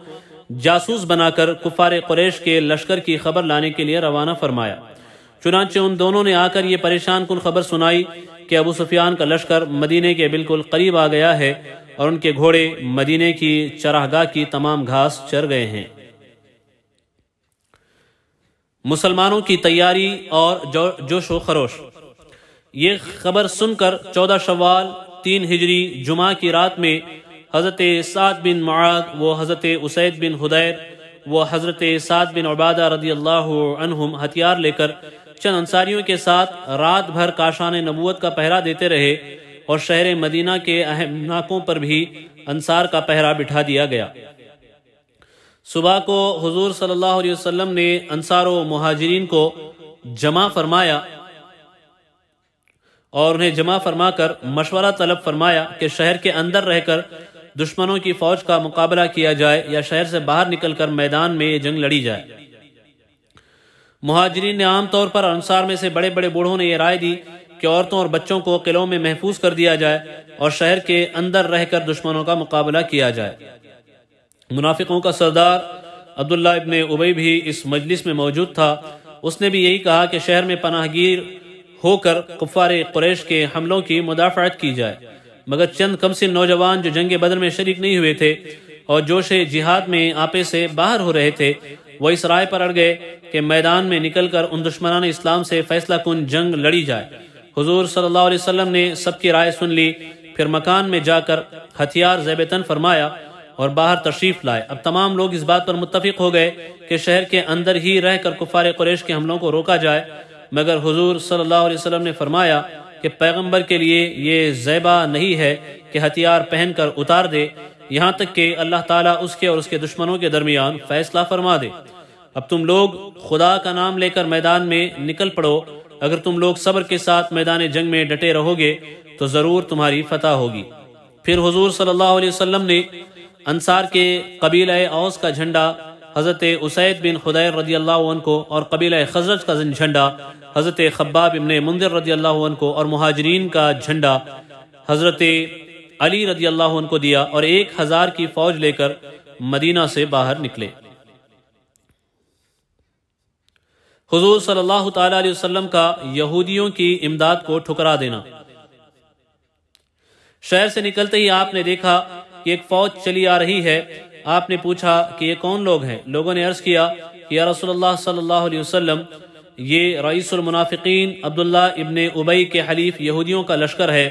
[SPEAKER 1] जासूस बनाकर कुफार कुरेश के लश्कर की खबर लाने के लिए रवाना फरमाया चुनाचे उन दोनों ने आकर ये परेशान कुल खबर सुनाई कि अबू सुफियान का लश्कर मदीने के बिल्कुल करीब आ गया है और उनके घोड़े मदीने की चराहगा की तमाम घास चर गए हैं मुसलमानों की तैयारी और जोशो खरोश ये खबर सुनकर चौदह शवाल तीन हिजरी जुमा की रात में हज़रत सात बिन माद व हज़रत उसैद बिन हदैर व हज़रत सात बिन अबादा रदी अल्लाम हथियार लेकर चंद अंसारियों के साथ रात भर काशान नबूत का पहरा देते रहे और शहर मदीना के अहम नाकों पर भी अंसार का पहरा बिठा दिया गया सुबह को हजूर सल्लल्लाहु ने अंसार व महाजरीन को जमा फरमाया और उन्हें जमा फरमाकर मशवरा तलब फरमाया कि शहर के अंदर रहकर दुश्मनों की फौज का मुकाबला किया जाए या शहर से बाहर निकलकर मैदान में ये जंग लड़ी जाए महाजरीन ने आमतौर पर अनुसार में से बड़े बड़े बूढ़ों ने यह राय दी कि औरतों और बच्चों को किलों में महफूज कर दिया जाए और शहर के अंदर रहकर दुश्मनों का मुकाबला किया जाए मुनाफिकों का सरदार अब्दुल्ला इबन उबई भी इस मजलिस में मौजूद था उसने भी यही कहा कि शहर में पनाहगीर होकर कुफार कुरैश के हमलों की मुदाफ़त की जाए मगर चंद कम से नौजवान जो जंग बदर में शरीक नहीं हुए थे और जोश जिहाद में आपे से बाहर हो रहे थे वो इस राय पर अड़ गए कि मैदान में निकल कर उन दुश्मनान इस्लाम से फैसला कन जंग लड़ी जाए हुजूर सल्लल्लाहु अलैहि वसल्लम ने सबकी राय सुन ली फिर मकान में जाकर हथियार जैबतन फरमाया और बाहर तशरीफ लाए अब तमाम लोग इस बात पर मुतफिक हो गए कि शहर के अंदर ही रहकर कुफार कुरैश के हमलों को रोका जाए मगर हुजूर सल्लल्लाहु अलैहि वसल्लम ने फरमाया कि पैगंबर के लिए ये जैबा नहीं है कि हथियार पहनकर उतार दे यहाँ तक कि अल्लाह ताला उसके और उसके दुश्मनों के दरमियान फैसला फरमा दे अब तुम लोग खुदा का नाम लेकर मैदान में निकल पड़ो अगर तुम लोग सब्र के साथ मैदान जंग में डटे रहोगे तो ज़रूर तुम्हारी फतह होगी फिर हुजूर सल्लल्लाहु अलैहि वसल्लम ने अंसार के कबील औस का झंडा हज़रत उसैद बिन खुदैर रदी अल्लाह को और कबील खजरज का झंडा हज़रत खब्बाब इमन मंदिर रजी अल्लाह को और महाजरीन का झंडा हज़रत अली रजी अल्लाह को दिया और एक हज़ार की फ़ौज लेकर मदीना से बाहर निकले हजूर सल्लाह तसलम का यहूदियों की इमदाद को ठुकरा देना शहर से निकलते ही आपने देखा कि एक फौज चली आ रही है आपने पूछा कि ये कौन लोग हैं लोगों ने अर्ज किया कि या रसोल्ला सल्लल्लाहु अलैहि वसल्लम ये रईसमनाफ़िकीन अब्दुल्ला इबन उबई के हलीफ यहूदियों का लश्कर है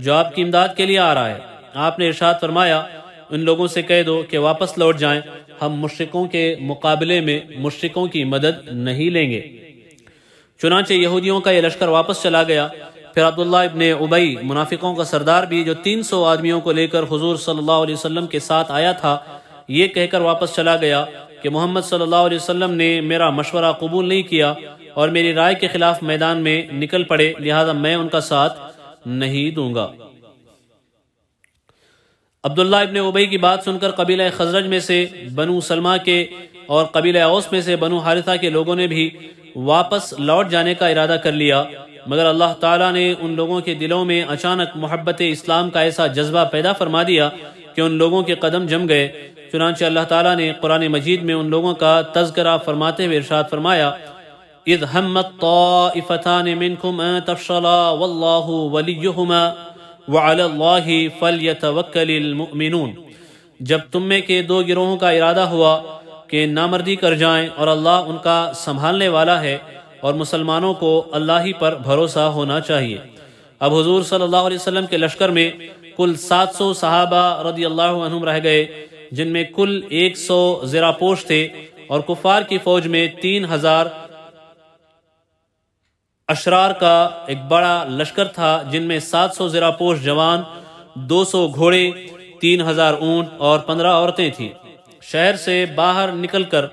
[SPEAKER 1] जो आपकी इमदाद के लिए आ रहा है आपने इर्शाद फरमाया उन लोगों से कह दो कि वापस लौट जाएं हम मुशरकों के मुकाबले में मुशरकों की मदद नहीं लेंगे चुनाचे यहूदियों का यह लश्कर वापस चला गया फिर अब्दुल्ला इबन उबई मुनाफिकों का सरदार भी जो तीन सौ आदमियों को लेकर हजूर सल्ला वसम के साथ आया था ये कहकर वापस चला गया कि मोहम्मद सल्ला वसम ने मेरा मशवरा कबूल नहीं किया और मेरी राय के खिलाफ मैदान में निकल पड़े लिहाजा मैं उनका साथ नहीं दूंगा अब्दुल्ला इबन उबई की बात सुनकर कबीला खजरज में से बनु सलमा के और कबीला औस में से बनु हारिसा के लोगों ने भी वापस लौट जाने का इरादा कर लिया मगर अल्लाह ताला ने उन लोगों के दिलों में अचानक मोहब्बत इस्लाम का ऐसा जज्बा पैदा फरमा दिया कि उन लोगों के कदम जम गए चुनाच अल्लाह ताला ने कुरान मजीद में उन लोगों का तस्करा फरमाते हुए इरशाद फरमाया इज हमतफ़ानकुम तफशला वल्लाह वलीहमा वाल्लाही फ़ल तवक्लमिन जब तुम में के दो गिरोहों का इरादा हुआ कि नामर्दी कर जाएं और अल्लाह उनका संभालने वाला है और मुसलमानों को अल्लाह ही पर भरोसा होना चाहिए अब हजूर सल्लल्लाहु अलैहि वसल्लम के लश्कर में कुल 700 सौ सहाबा रदी अल्लाह रह गए जिनमें कुल 100 सौ जरापोश थे और कुफार की फौज में तीन हजार अशरार का एक बड़ा लश्कर था जिनमें 700 जरापोश जवान 200 घोड़े 3000 ऊंट और 15 औरतें थीं शहर से बाहर निकलकर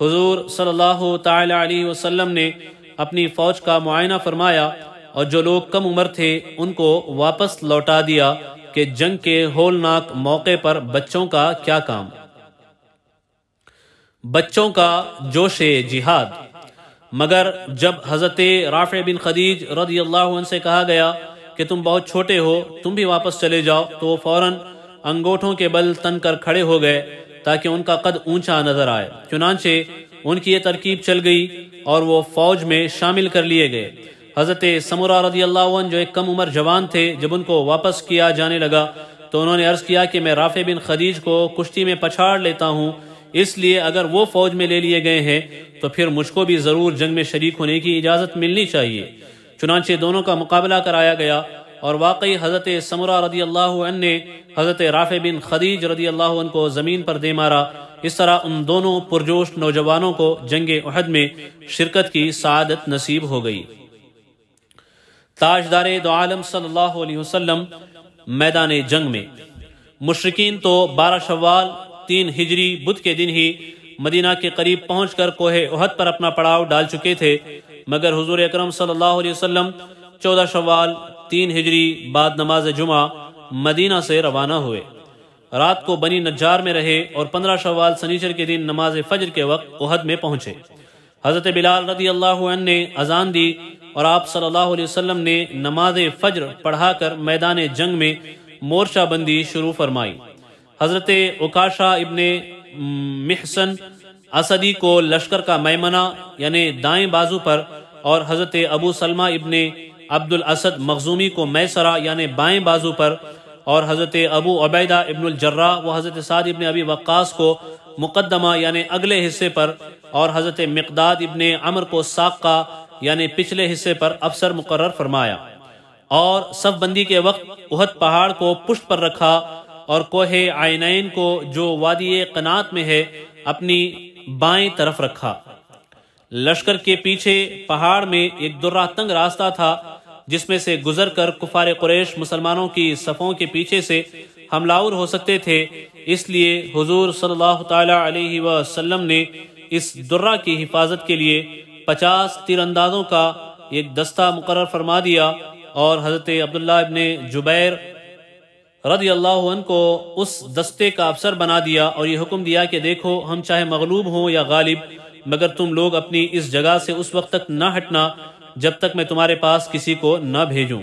[SPEAKER 1] हुजूर सल्लल्लाहु अलैहि वसल्लम ने अपनी फौज का मुआयना फरमाया और जो लोग कम उम्र थे उनको वापस लौटा दिया कि जंग के होलनाक मौके पर बच्चों का क्या काम बच्चों का जोश जिहाद मगर जब हज़रत राफे बिन खदीज रदी अल्लाह से कहा गया कि तुम बहुत छोटे हो तुम भी वापस चले जाओ तो वो फौरन अंगूठों के बल तन कर खड़े हो गए ताकि उनका कद ऊंचा नजर आए चुनाचे उनकी ये तरकीब चल गई और वो फौज में शामिल कर लिए गए हज़रत समरा रदी अल्लाह जो एक कम उम्र जवान थे जब उनको वापस किया जाने लगा तो उन्होंने अर्ज़ किया कि मैं राफ़े बिन खदीज को कुश्ती में पछाड़ लेता हूँ इसलिए अगर वो फौज में ले लिए गए हैं तो फिर मुझको भी ज़रूर जंग में शरीक होने की इजाज़त मिलनी चाहिए चुनाचे दोनों का मुकाबला कराया गया और वाकई हज़रत समरा रदी अल्लाह ने हज़रत राफे बिन खदीज रदी अल्लाह को ज़मीन पर दे मारा इस तरह उन दोनों पुरजोश नौजवानों को जंग अहद में शिरकत की सदत नसीब हो गई ताजदार दो सल्ला वसम मैदान जंग में मुशरकिन तो बारह शवाल तीन हिजरी बुध के दिन ही मदीना के करीब पहुँच कर कोहे ओहद पर अपना पड़ाव डाल चुके थे मगर हजूर अक्रम सल्लाम चौदह शवाल तीन हिजरी बाद नमाज जुमा मदीना से रवाना हुए रात को बनी नजार में रहे और पंद्रह शवाल सनीचर के दिन नमाज फजर के वक्त ओहद में पहुंचे हजरत बिलाल रदी अल्लाह ने अजान दी और आप सल्लल्लाहु अलैहि वसल्लम ने नमाज फजर पढ़ाकर मैदान जंग में बंदी शुरू फरमाई हज़रत उकाशा इबन महसन असदी को लश्कर का मैमना यानी दाएं बाजू पर और हज़रत अबू सलमा इबन अब्दुल असद मखजूमी को मैसरा यानि बाएं बाजू पर और हज़रत अबू अबैदा इबन जर्रा व हज़रत साद इबन अबी वक्स को मुकदमा यानि अगले हिस्से पर और हज़रत मकदाद इबन अमर को साका यानि पिछले हिस्से पर अफसर मुकर फरमाया और सब बंदी के वक्त उहद पहाड़ को पुष्ट पर रखा और कोहे आयनैन को जो वादी कनात में है अपनी बाएं तरफ रखा लश्कर के पीछे पहाड़ में एक दुर्रा तंग रास्ता था जिसमें से गुजरकर कर कुफार कुरैश मुसलमानों की सफ़ों के पीछे से हमलावर हो सकते थे इसलिए हुजूर सल्लल्लाहु अलैहि वसल्लम ने इस दुर्रा की हिफाजत के लिए पचास तीरंदाजों का एक दस्ता मुकर फरमा दिया और हज़रत अब्दुल्ला इबन जुबैर रदी अल्लाह को उस दस्ते का अफसर बना दिया और ये हुक्म दिया कि देखो हम चाहे मगलूब हों या गालिब मगर तुम लोग अपनी इस जगह से उस वक्त तक न हटना जब तक मैं तुम्हारे पास किसी को न भेजूं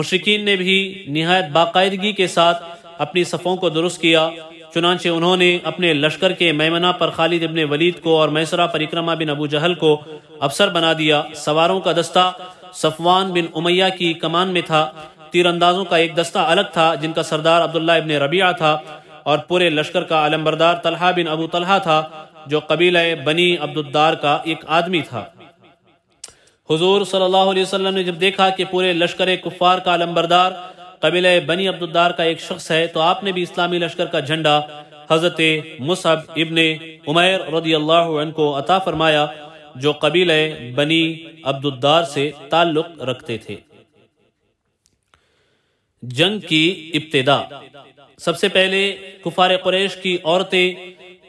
[SPEAKER 1] मुशकिन ने भी नहायत बाकायदगी के साथ अपनी सफ़ों को दुरुस्त किया चुनाचे उन्होंने अपने लश्कर के मैमना पर खालिद इबन वलीद को और मैसरा परिक्रमा बिन अबू जहल को अफसर बना दिया सवारों का दस्ता सफवान बिन उमैया की कमान में था तीरंदाजों का एक दस्ता अलग था जिनका सरदार अब्दुल्ला इबन रबिया था और पूरे लश्कर का आलमबरदार तलहा बिन अबू तलहा था जो कबीला बनी अब्दुद्दार का एक आदमी था हुजूर सल्लल्लाहु अलैहि वसल्लम ने जब देखा कि पूरे लश्कर कुफार का आलमबरदार कबीला बनी अब्दुद्दार का एक शख्स है तो आपने भी इस्लामी लश्कर का झंडा हजरत मुसहब इबन उमैर रदी अल्लाह को अता फरमाया जो कबीले बनी अब्दुद्दार से ताल्लुक़ रखते थे जंग की इब्तदा सबसे पहले कुफार कुरेश की औरतें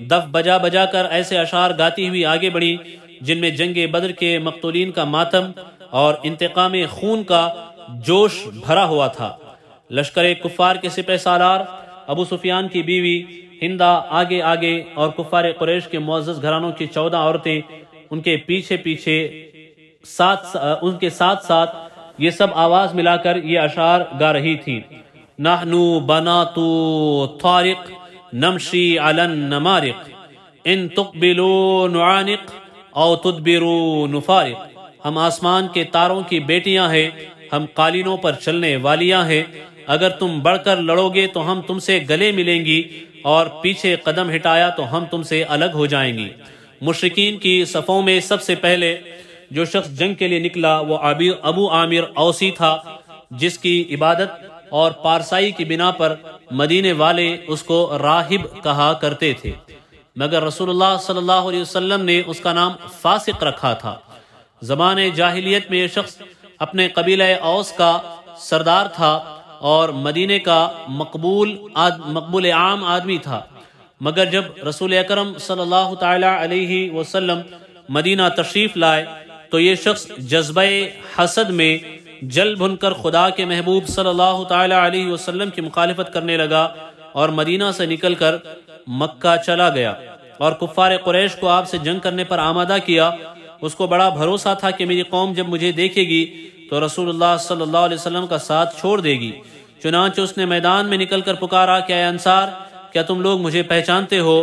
[SPEAKER 1] दफ बजा बजा कर ऐसे अशार गाती हुई आगे बढ़ी जिनमें जंग बद्र के मकतूलिन का मातम और इंतकाम खून का जोश भरा हुआ था लश्कर कुफार के सिपह सालार अबू सुफियान की बीवी हिंदा आगे आगे और कुफार कुरेश के मोजस घरानों की चौदह औरतें उनके पीछे पीछे साथ उनके साथ साथ ये सब आवाज मिलाकर ये अशार गा रही थी नाहनू बना तो थारिक नमशी अलन नमारिक इन तुकबिलो नुआनिक और तुदबिरो नुफारिक हम आसमान के तारों की बेटियां हैं हम कालीनों पर चलने वालियां हैं अगर तुम बढ़कर लड़ोगे तो हम तुमसे गले मिलेंगी और पीछे कदम हिटाया तो हम तुमसे अलग हो जाएंगी मुश्किन की सफ़ों में सबसे पहले जो शख्स जंग के लिए निकला वो अबू आमिर औसी था जिसकी इबादत और पारसाई की बिना पर मदीने वाले उसको राहिब कहा करते थे मगर रसूलुल्लाह सल्लल्लाहु अलैहि वसल्लम ने उसका नाम फासिक रखा था जमान जाहिलियत में यह शख्स अपने कबीले औस का सरदार था और मदीने का मकबूल आद, मकबूल आम आदमी था मगर जब रसूल अकरम सल्लल्लाहु अलैहि वसल्लम मदीना तशरीफ़ लाए तो ये शख्स जज्ब हसद में जल भुनकर खुदा के महबूब सल्लल्लाहु अलैहि वसल्लम की मुखालफत करने लगा और मदीना से निकलकर मक्का चला गया और कुफार कुरैश को आपसे जंग करने पर आमादा किया उसको बड़ा भरोसा था कि मेरी कौम जब मुझे देखेगी तो रसूलुल्लाह सल्लल्लाहु अलैहि वसल्लम का साथ छोड़ देगी चुनाच उसने मैदान में निकलकर पुकारा क्या अनसार क्या तुम लोग मुझे पहचानते हो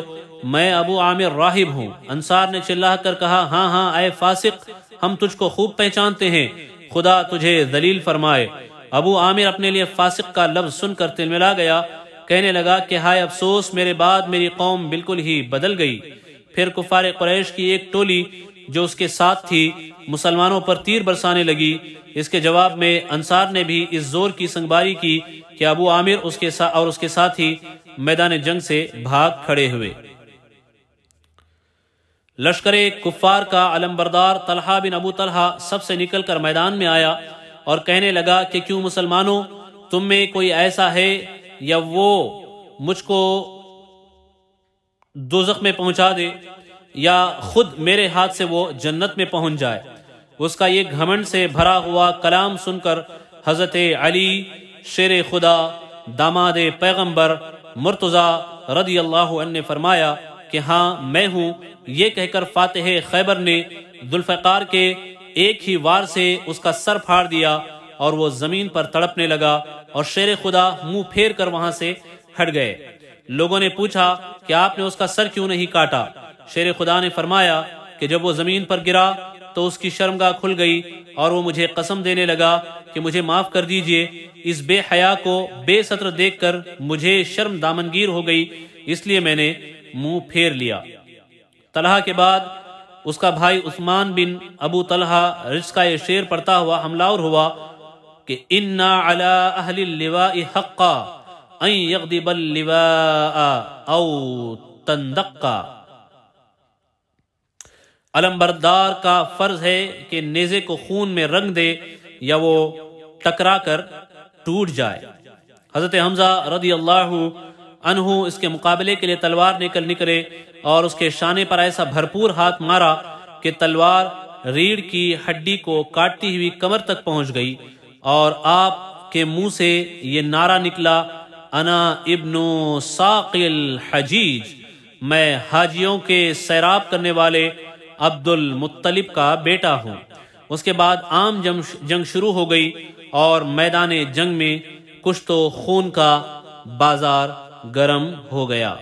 [SPEAKER 1] मैं अबू आमिर राहिब हूँ अंसार ने चिल्ला कर कहा हाँ हाँ आए फासिक हम तुझको खूब पहचानते हैं खुदा तुझे दलील फरमाए अबू आमिर अपने लिए फासिक का लफ्ज सुनकर तिलमिला गया कहने लगा कि हाय अफसोस मेरे बाद मेरी कौम बिल्कुल ही बदल गई फिर कुफार कुरैश की एक टोली जो उसके साथ थी मुसलमानों पर तीर बरसाने लगी इसके जवाब में अंसार ने भी इस जोर की संगबारी की कि अबू आमिर उसके साथ और उसके साथ ही मैदान जंग से भाग खड़े हुए लश्कर कुफार का अलमबरदार तलहा बिन अबू तलहा सबसे निकल कर मैदान में आया और कहने लगा कि क्यों मुसलमानों तुम में कोई ऐसा है या वो मुझको दोजख में पहुंचा दे या खुद मेरे हाथ से वो जन्नत में पहुंच जाए उसका ये घमंड से भरा हुआ कलाम सुनकर हजरत अली शेर खुदा दामाद पैगम्बर मुर्तज़ा रदी अल्लाह ने फरमाया कि हाँ मैं हूँ ये कहकर फातेह खैबर ने जुल्फ़ार के एक ही वार से उसका सर फाड़ दिया और वो जमीन पर तड़पने लगा और शेर खुदा मुंह फेर कर वहां से हट गए लोगों ने पूछा कि आपने उसका सर क्यों नहीं काटा शेर खुदा ने फरमाया कि जब वो जमीन पर गिरा तो उसकी शर्मगा खुल गई और वो मुझे कसम देने लगा कि मुझे माफ कर दीजिए इस बेहया को बेसत्र देखकर मुझे शर्म दामनगीर हो गई इसलिए मैंने मुंह फेर लिया तलहा के बाद उसका भाई उस्मान बिन अबू तलहा रिज का ये शेर पड़ता हुआ हमलावर हुआ कि इन्ना अला लिवा हक्का लिवा औ तंदक्का अलम्बरदार का फर्ज है कि नेजे को खून में रंग दे या वो टकरा कर टूट जाए हजरत हमजा रदी अल्लाह अनहू इसके मुकाबले के लिए तलवार निकल निकले और उसके शाने पर ऐसा भरपूर हाथ मारा कि तलवार रीढ़ की हड्डी को काटती हुई कमर तक पहुंच गई और आप के मुंह से ये नारा निकला अना इब्नो साकिल हजीज मैं हाजियों के सैराब करने वाले अब्दुल मुत्तलिब का बेटा हूँ उसके बाद आम जंग शुरू हो गई और मैदान जंग में कुछ तो खून का बाजार गर्म हो गया